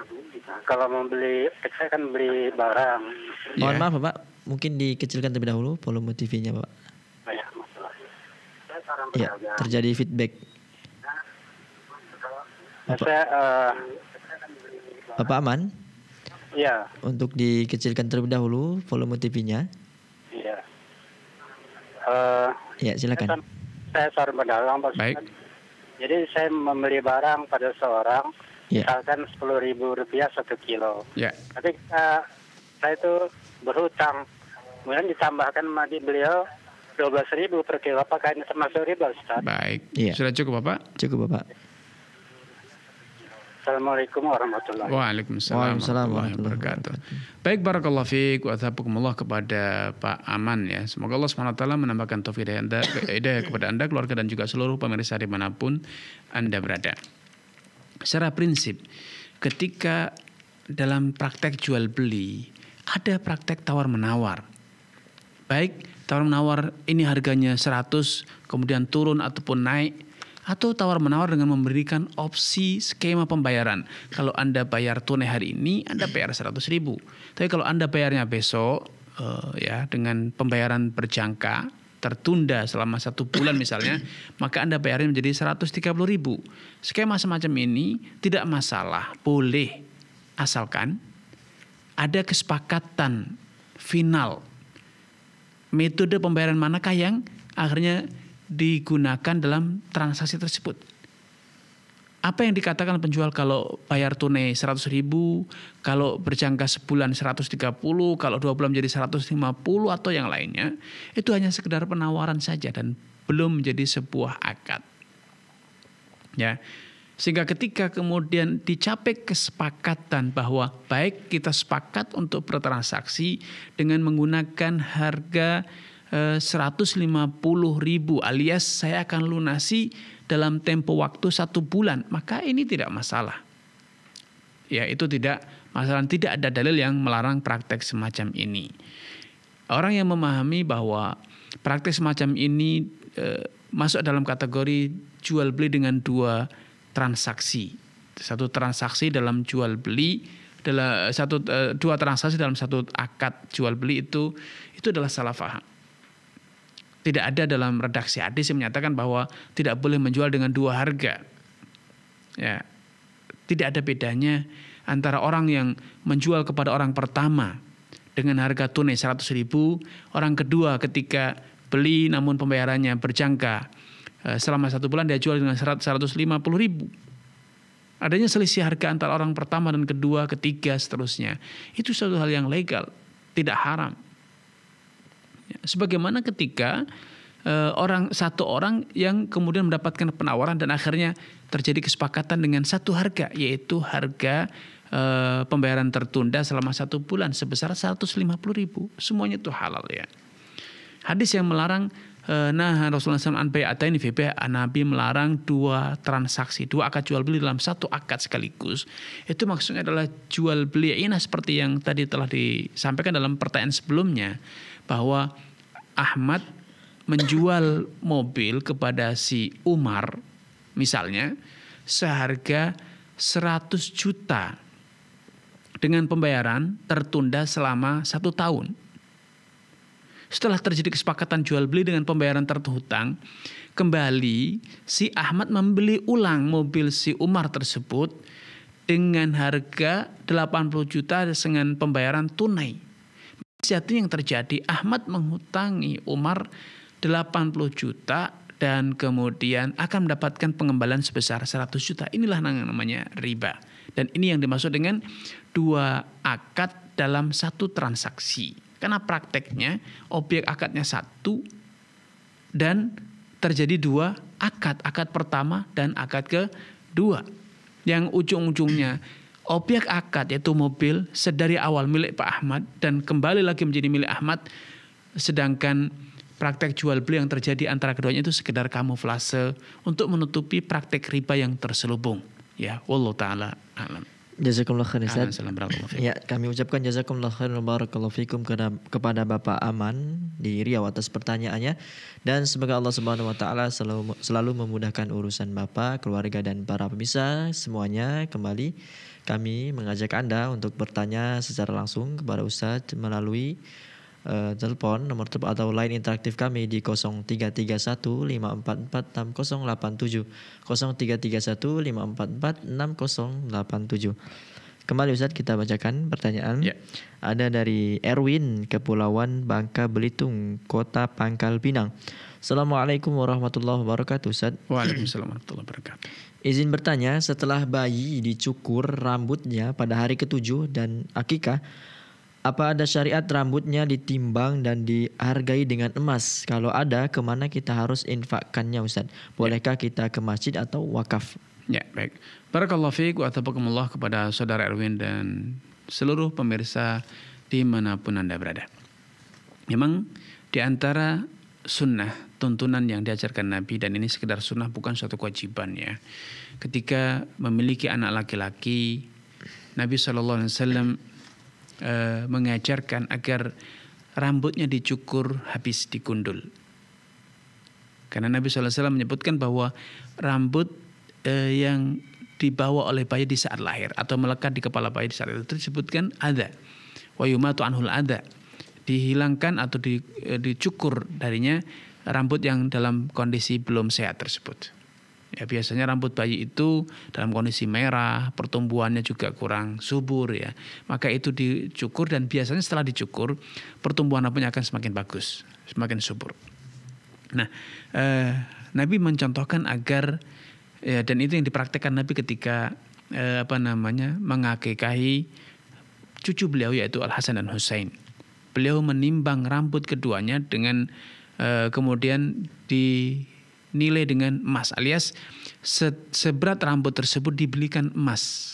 kalau membeli saya kan beli barang. Yeah. Mohon iya. maaf Bapak, mungkin dikecilkan terlebih dahulu volume TV-nya Bapak. Banyak oh, masalah. Ya, terjadi feedback. Bapak, saya, uh, eh, Bapak aman? Iya. Yeah. Untuk dikecilkan terlebih dahulu volume TV-nya. Iya. Yeah. Uh, ya, silakan. Saya, saya seorang pedagang, Pak. Baik. Jadi saya membeli barang pada seorang, yeah. misalkan sepuluh ribu rupiah satu kilo. Yeah. Tapi uh, saya itu berhutang, kemudian ditambahkan madi beliau dua belas ribu per kilo. Apakah ini termasuk riba, Ustaz? Baik, yeah. sudah cukup, Bapak? Cukup, Bapak. Assalamualaikum warahmatullahi wabarakatuh. Waalaikumsalam, Waalaikumsalam warahmatullahi wabarakatuh. Baik barakallahu fiik wa tsabakumullah kepada Pak Aman ya. Semoga Allah SWT menambahkan taufik dan Anda hidayah kepada Anda, keluarga dan juga seluruh pemirsa dimanapun Anda berada. Secara prinsip, ketika dalam praktek jual beli ada praktek tawar menawar. Baik tawar menawar ini harganya 100 kemudian turun ataupun naik atau tawar-menawar dengan memberikan opsi skema pembayaran. Kalau Anda bayar tunai hari ini, Anda bayar 100 ribu. Tapi kalau Anda bayarnya besok, uh, ya dengan pembayaran berjangka, tertunda selama satu bulan misalnya, maka Anda bayarnya menjadi 130 ribu. Skema semacam ini tidak masalah, boleh. Asalkan ada kesepakatan final metode pembayaran manakah yang akhirnya digunakan dalam transaksi tersebut. Apa yang dikatakan penjual kalau bayar tunai 100 ribu, kalau berjangka sebulan 130, kalau dua bulan menjadi 150 atau yang lainnya, itu hanya sekedar penawaran saja dan belum menjadi sebuah akad. Ya. Sehingga ketika kemudian dicapai kesepakatan bahwa baik kita sepakat untuk bertransaksi dengan menggunakan harga 150 eh, ribu alias saya akan lunasi dalam tempo waktu satu bulan maka ini tidak masalah ya itu tidak masalah tidak ada dalil yang melarang praktek semacam ini orang yang memahami bahwa praktek semacam ini e, masuk dalam kategori jual beli dengan dua transaksi satu transaksi dalam jual beli adalah satu eh, dua transaksi dalam satu akad jual beli itu itu adalah salah faham tidak ada dalam redaksi hadis yang menyatakan bahwa tidak boleh menjual dengan dua harga. Ya, tidak ada bedanya antara orang yang menjual kepada orang pertama dengan harga tunai 100 ribu, orang kedua ketika beli namun pembayarannya berjangka eh, selama satu bulan dia jual dengan 150 ribu. Adanya selisih harga antara orang pertama dan kedua, ketiga, seterusnya. Itu satu hal yang legal, tidak haram. Ya, sebagaimana ketika uh, orang satu orang yang kemudian mendapatkan penawaran dan akhirnya terjadi kesepakatan dengan satu harga yaitu harga uh, pembayaran tertunda selama satu bulan sebesar 150 ribu semuanya itu halal ya hadis yang melarang eh, nah Rasulullah SAW ada ini VBA Nabi melarang dua transaksi dua akad jual beli dalam satu akad sekaligus itu maksudnya adalah jual beli Ini nah, seperti yang tadi telah disampaikan dalam pertanyaan sebelumnya bahwa Ahmad menjual mobil kepada si Umar misalnya seharga 100 juta dengan pembayaran tertunda selama satu tahun. Setelah terjadi kesepakatan jual beli dengan pembayaran tertutang kembali si Ahmad membeli ulang mobil si Umar tersebut dengan harga 80 juta dengan pembayaran tunai sesuatu yang terjadi, Ahmad menghutangi Umar 80 juta dan kemudian akan mendapatkan pengembalian sebesar 100 juta. Inilah namanya riba. Dan ini yang dimaksud dengan dua akad dalam satu transaksi. Karena prakteknya objek akadnya satu dan terjadi dua akad. Akad pertama dan akad kedua. Yang ujung-ujungnya objek akad yaitu mobil sedari awal milik Pak Ahmad dan kembali lagi menjadi milik Ahmad sedangkan praktek jual beli yang terjadi antara keduanya itu sekedar kamuflase untuk menutupi praktek riba yang terselubung ya wallahu taala alam Jazakumullah khair Ya, kami ucapkan jazakumullah khair barakallahu fikum kepada Bapak Aman di Riau atas pertanyaannya dan semoga Allah Subhanahu wa taala selalu, selalu memudahkan urusan Bapak, keluarga dan para pemirsa semuanya kembali kami mengajak Anda untuk bertanya secara langsung kepada Ustadz melalui uh, telepon nomor telepon atau line interaktif kami di 0331 544 Kembali Ustadz kita bacakan pertanyaan Yeah. Ada dari Erwin Kepulauan Bangka Belitung Kota Pangkal Pinang Assalamualaikum warahmatullahi wabarakatuh Ustadz Waalaikumsalam warahmatullahi wabarakatuh Izin bertanya, setelah bayi dicukur rambutnya pada hari ketujuh dan akikah, apa ada syariat rambutnya ditimbang dan dihargai dengan emas? Kalau ada, kemana kita harus infakkannya Ustaz? Bolehkah ya. kita ke masjid atau wakaf? Ya, baik. Barakallahu fiik wa atabakumullah kepada saudara Erwin dan seluruh pemirsa manapun Anda berada. Memang di antara sunnah, tuntunan yang diajarkan Nabi dan ini sekedar sunnah bukan suatu kewajiban ya. Ketika memiliki anak laki-laki, Nabi Shallallahu Alaihi Wasallam eh, mengajarkan agar rambutnya dicukur habis dikundul. Karena Nabi Shallallahu Alaihi Wasallam menyebutkan bahwa rambut eh, yang dibawa oleh bayi di saat lahir atau melekat di kepala bayi di saat itu disebutkan ada. Wa yumatu anhul ada dihilangkan atau di, eh, dicukur darinya rambut yang dalam kondisi belum sehat tersebut. Ya, biasanya rambut bayi itu dalam kondisi merah, pertumbuhannya juga kurang subur ya. Maka itu dicukur dan biasanya setelah dicukur pertumbuhan rambutnya akan semakin bagus, semakin subur. Nah, eh, Nabi mencontohkan agar ya, dan itu yang dipraktekkan Nabi ketika eh, apa namanya mengakekahi cucu beliau yaitu Al Hasan dan Husain beliau menimbang rambut keduanya dengan e, kemudian dinilai dengan emas alias se, seberat rambut tersebut dibelikan emas.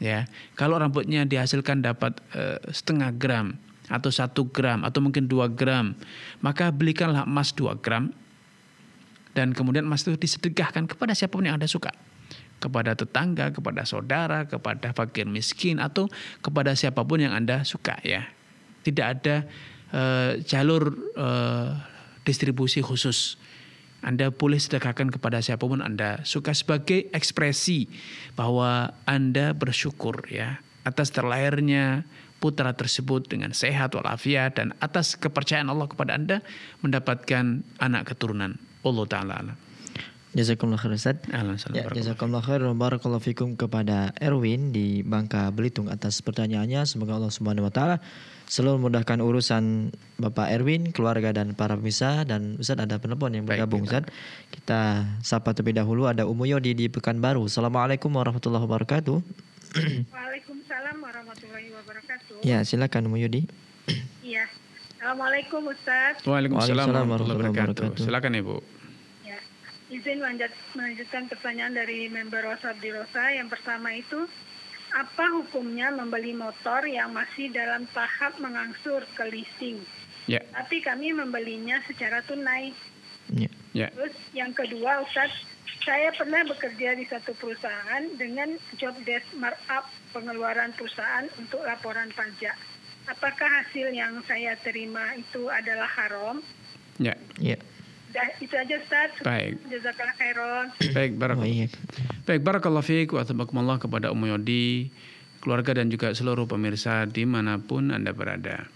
Ya, kalau rambutnya dihasilkan dapat e, setengah gram atau satu gram atau mungkin dua gram, maka belikanlah emas dua gram dan kemudian emas itu disedekahkan kepada siapapun yang Anda suka kepada tetangga, kepada saudara, kepada fakir miskin atau kepada siapapun yang Anda suka ya tidak ada uh, jalur uh, distribusi khusus. Anda boleh sedekahkan kepada siapapun Anda suka sebagai ekspresi bahwa Anda bersyukur ya atas terlahirnya putra tersebut dengan sehat walafiat dan atas kepercayaan Allah kepada Anda mendapatkan anak keturunan. Allah taala alam. Jazakumullah khair Ustaz. Ya, jazakumullah khair barakallahu fikum kepada Erwin di Bangka Belitung atas pertanyaannya. Semoga Allah Subhanahu wa taala Selalu memudahkan urusan Bapak Erwin, keluarga dan para pemirsa dan Ustaz ada penelpon yang bergabung Ustaz. Kita sapa terlebih dahulu ada Umu Yodi di Pekanbaru. Assalamualaikum warahmatullahi wabarakatuh. Waalaikumsalam warahmatullahi wabarakatuh. Ya, silakan Umu Yodi. Iya. Assalamualaikum Ustaz. Waalaikumsalam, Waalaikumsalam warahmatullahi wabarakatuh. Silakan Ibu Ya. izin lanjut melanjutkan pertanyaan dari member WhatsApp di Rosa. Yang pertama itu apa hukumnya membeli motor yang masih dalam tahap mengangsur ke leasing? Yeah. Tapi kami membelinya secara tunai. Yeah. Yeah. Terus yang kedua Ustaz, saya pernah bekerja di satu perusahaan dengan job desk markup pengeluaran perusahaan untuk laporan pajak. Apakah hasil yang saya terima itu adalah haram? Ya, yeah. Yeah. Baik. Baik, barakallah. Baik, barakallah fiik wa kepada Ummu Yodi, keluarga dan juga seluruh pemirsa dimanapun Anda berada.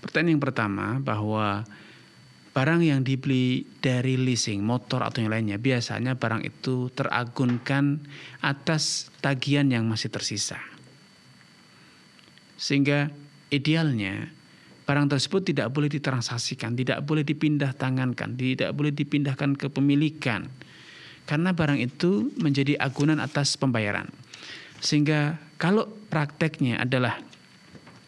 Pertanyaan yang pertama bahwa barang yang dibeli dari leasing, motor atau yang lainnya, biasanya barang itu teragunkan atas tagihan yang masih tersisa. Sehingga idealnya barang tersebut tidak boleh ditransaksikan, tidak boleh dipindah tangankan, tidak boleh dipindahkan ke pemilikan. Karena barang itu menjadi agunan atas pembayaran. Sehingga kalau prakteknya adalah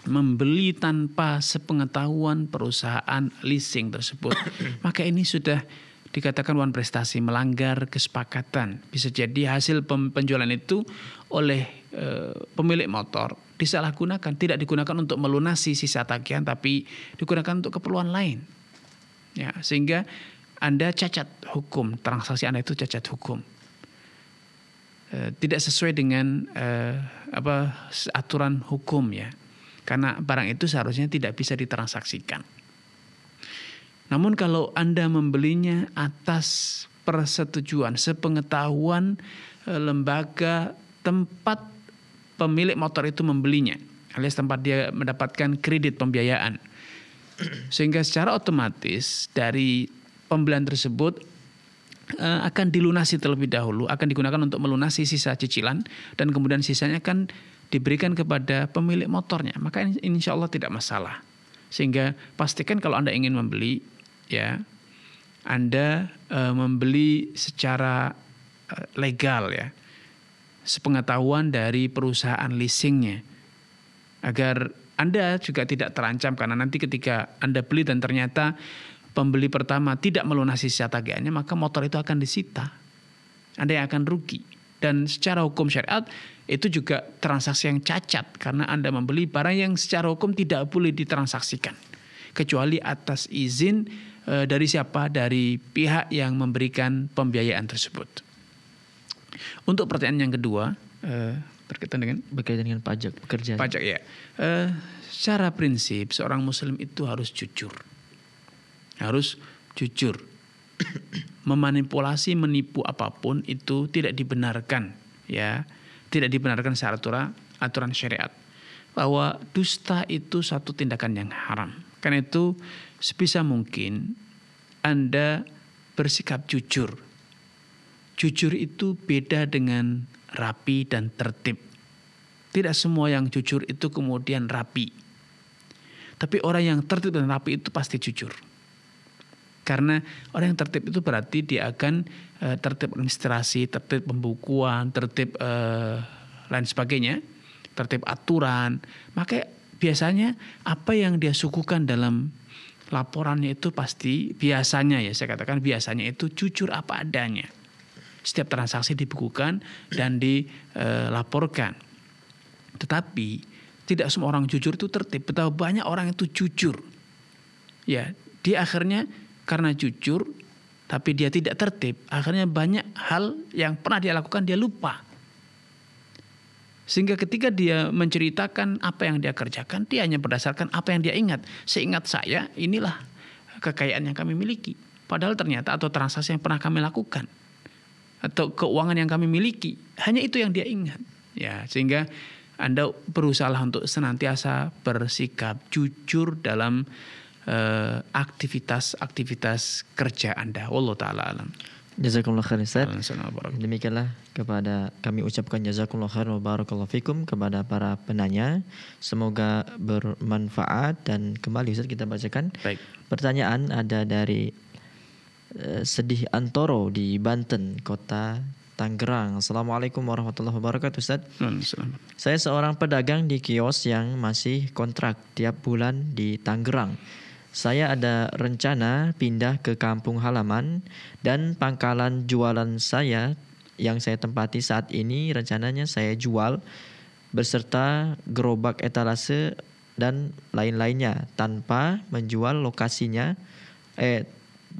membeli tanpa sepengetahuan perusahaan leasing tersebut, maka ini sudah dikatakan wan prestasi melanggar kesepakatan. Bisa jadi hasil penjualan itu oleh e, pemilik motor disalahgunakan, tidak digunakan untuk melunasi sisa tagihan tapi digunakan untuk keperluan lain. Ya, sehingga Anda cacat hukum, transaksi Anda itu cacat hukum. E, tidak sesuai dengan e, apa aturan hukum ya. Karena barang itu seharusnya tidak bisa ditransaksikan. Namun kalau Anda membelinya atas persetujuan, sepengetahuan eh, lembaga tempat pemilik motor itu membelinya, alias tempat dia mendapatkan kredit pembiayaan. Sehingga secara otomatis dari pembelian tersebut eh, akan dilunasi terlebih dahulu, akan digunakan untuk melunasi sisa cicilan dan kemudian sisanya akan diberikan kepada pemilik motornya. Maka insya Allah tidak masalah. Sehingga pastikan kalau Anda ingin membeli, ya, Anda e, membeli secara eh, legal ya sepengetahuan dari perusahaan leasingnya agar Anda juga tidak terancam karena nanti ketika Anda beli dan ternyata pembeli pertama tidak melunasi sisa tagihannya maka motor itu akan disita. Anda yang akan rugi dan secara hukum syariat itu juga transaksi yang cacat karena Anda membeli barang yang secara hukum tidak boleh ditransaksikan kecuali atas izin eh, dari siapa dari pihak yang memberikan pembiayaan tersebut. Untuk pertanyaan yang kedua eh, berkaitan dengan berkaitan dengan pajak pekerjaan. Pajak ya. Uh, secara prinsip seorang muslim itu harus jujur. Harus jujur. Memanipulasi, menipu apapun itu tidak dibenarkan ya. Tidak dibenarkan secara aturan aturan syariat. Bahwa dusta itu satu tindakan yang haram. Karena itu sebisa mungkin Anda bersikap jujur jujur itu beda dengan rapi dan tertib. Tidak semua yang jujur itu kemudian rapi. Tapi orang yang tertib dan rapi itu pasti jujur. Karena orang yang tertib itu berarti dia akan e, tertib administrasi, tertib pembukuan, tertib e, lain sebagainya, tertib aturan. Maka biasanya apa yang dia sukukan dalam laporannya itu pasti biasanya ya saya katakan biasanya itu jujur apa adanya setiap transaksi dibukukan dan dilaporkan. Tetapi tidak semua orang jujur itu tertib. Betapa banyak orang itu jujur. Ya, dia akhirnya karena jujur tapi dia tidak tertib, akhirnya banyak hal yang pernah dia lakukan dia lupa. Sehingga ketika dia menceritakan apa yang dia kerjakan, dia hanya berdasarkan apa yang dia ingat. Seingat saya, inilah kekayaan yang kami miliki. Padahal ternyata atau transaksi yang pernah kami lakukan atau keuangan yang kami miliki. Hanya itu yang dia ingat. Ya, sehingga Anda berusaha untuk senantiasa bersikap jujur dalam uh, aktivitas-aktivitas kerja Anda. Allah taala alam. Jazakumullah khairan Ustaz. Demikianlah kepada kami ucapkan jazakumullah khairan wa barakallahu fikum kepada para penanya. Semoga bermanfaat dan kembali Ustaz kita bacakan. Baik. Pertanyaan ada dari Eh, sedih Antoro di Banten, kota Tangerang. Assalamualaikum warahmatullahi wabarakatuh Ustaz. Saya seorang pedagang di kios yang masih kontrak tiap bulan di Tangerang. Saya ada rencana pindah ke kampung halaman dan pangkalan jualan saya yang saya tempati saat ini rencananya saya jual beserta gerobak etalase dan lain-lainnya tanpa menjual lokasinya eh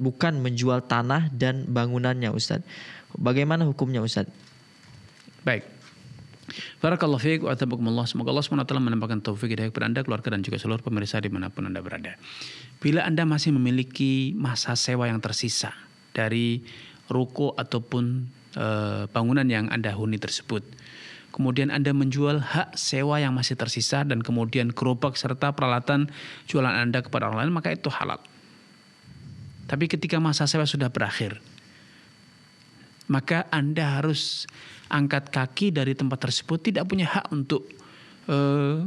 bukan menjual tanah dan bangunannya Ustaz. Bagaimana hukumnya Ustaz? Baik. Barakallahu fiik wa atabakumullah. Semoga Allah SWT menambahkan taufik hidayah kepada Anda, keluarga dan juga seluruh pemirsa manapun Anda berada. Bila Anda masih memiliki masa sewa yang tersisa dari ruko ataupun e, bangunan yang Anda huni tersebut, kemudian Anda menjual hak sewa yang masih tersisa dan kemudian gerobak serta peralatan jualan Anda kepada orang lain, maka itu halal. Tapi ketika masa sewa sudah berakhir, maka Anda harus angkat kaki dari tempat tersebut, tidak punya hak untuk eh,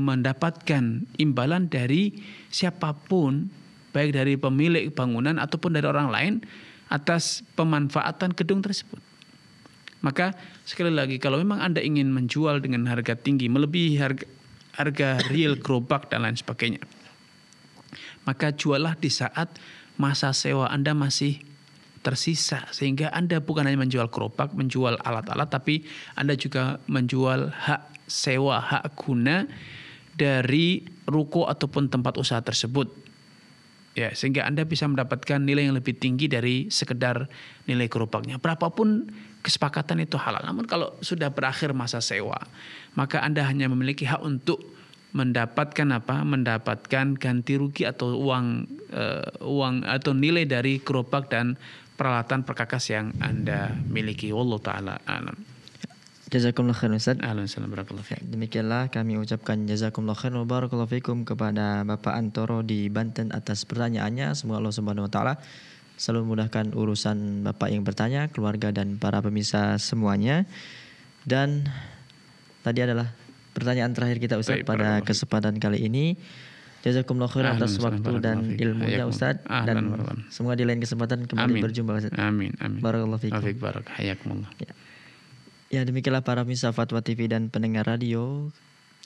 mendapatkan imbalan dari siapapun, baik dari pemilik bangunan ataupun dari orang lain atas pemanfaatan gedung tersebut. Maka sekali lagi kalau memang Anda ingin menjual dengan harga tinggi melebihi harga harga real gerobak dan lain sebagainya. Maka jualah di saat masa sewa Anda masih tersisa sehingga Anda bukan hanya menjual gerobak, menjual alat-alat tapi Anda juga menjual hak sewa, hak guna dari ruko ataupun tempat usaha tersebut. Ya, sehingga Anda bisa mendapatkan nilai yang lebih tinggi dari sekedar nilai gerobaknya. Berapapun kesepakatan itu halal. Namun kalau sudah berakhir masa sewa, maka Anda hanya memiliki hak untuk mendapatkan apa? Mendapatkan ganti rugi atau uang uh, uang atau nilai dari gerobak dan peralatan perkakas yang Anda miliki. Allah taala alam. Jazakumullah khairan Ustaz. Alhamdulillah barakallahu fiik. Ya, demikianlah kami ucapkan jazakumullah khairan wa barakallahu kepada Bapak Antoro di Banten atas pertanyaannya. Semoga Allah Subhanahu wa taala selalu memudahkan urusan Bapak yang bertanya, keluarga dan para pemirsa semuanya. Dan tadi adalah pertanyaan terakhir kita Ustaz pada kesempatan kali ini. Jazakumullah khairan atas waktu dan ilmunya Ustaz dan semoga di lain kesempatan kembali amin. berjumpa Ustaz. Amin amin. Barakallahu fiikum. Afik barak. Hayakumullah. Ya. ya demikianlah para pemirsa Fatwa TV dan pendengar radio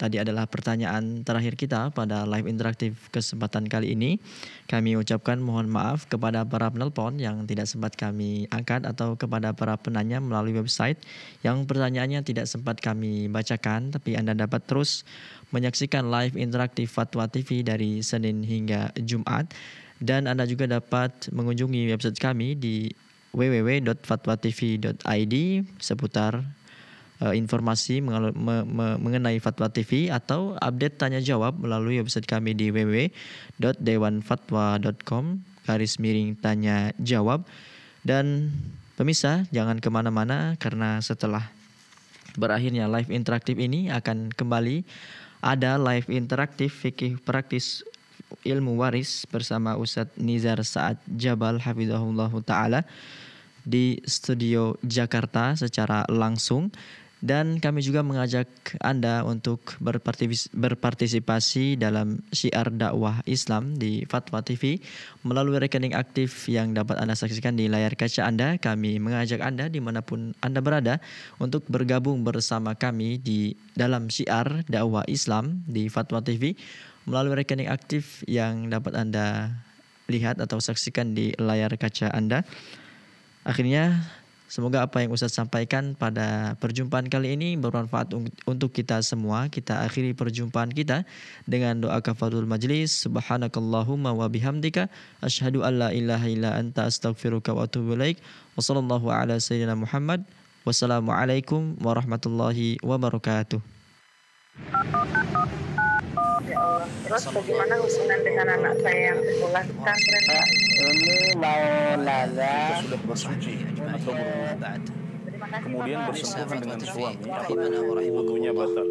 tadi adalah pertanyaan terakhir kita pada live interaktif kesempatan kali ini. Kami ucapkan mohon maaf kepada para penelpon yang tidak sempat kami angkat atau kepada para penanya melalui website yang pertanyaannya tidak sempat kami bacakan, tapi Anda dapat terus menyaksikan live interaktif Fatwa TV dari Senin hingga Jumat. Dan Anda juga dapat mengunjungi website kami di www.fatwatv.id seputar uh, informasi me- me- mengenai Fatwa TV atau update tanya jawab melalui website kami di www.dewanfatwa.com garis miring tanya jawab dan pemirsa jangan kemana-mana karena setelah berakhirnya live interaktif ini akan kembali ada live interaktif fikih praktis ilmu waris bersama Ustadz Nizar Saad Jabal Hafizahullah Ta'ala di studio Jakarta secara langsung dan kami juga mengajak Anda untuk berpartisipasi dalam syiar dakwah Islam di Fatwa TV melalui rekening aktif yang dapat Anda saksikan di layar kaca Anda. Kami mengajak Anda dimanapun Anda berada untuk bergabung bersama kami di dalam syiar dakwah Islam di Fatwa TV melalui rekening aktif yang dapat Anda lihat atau saksikan di layar kaca Anda. Akhirnya Semoga apa yang Ustadz sampaikan pada perjumpaan kali ini bermanfaat untuk kita semua. Kita akhiri perjumpaan kita dengan doa kafatul majlis. Subhanakallahumma wa bihamdika. Ashadu an la ilaha illa anta astaghfiruka wa atubu ilaik. Wassalamualaikum ala sayyidina Muhammad. Wassalamualaikum warahmatullahi wabarakatuh. Oh. Terus bagaimana hubungan dengan anak saya yang sekolah di pesantren Pak? Ini Maulana. Sudah bersuci atau ya, berwudu. Kemudian bersekutu dengan suami, apakah wudunya batal?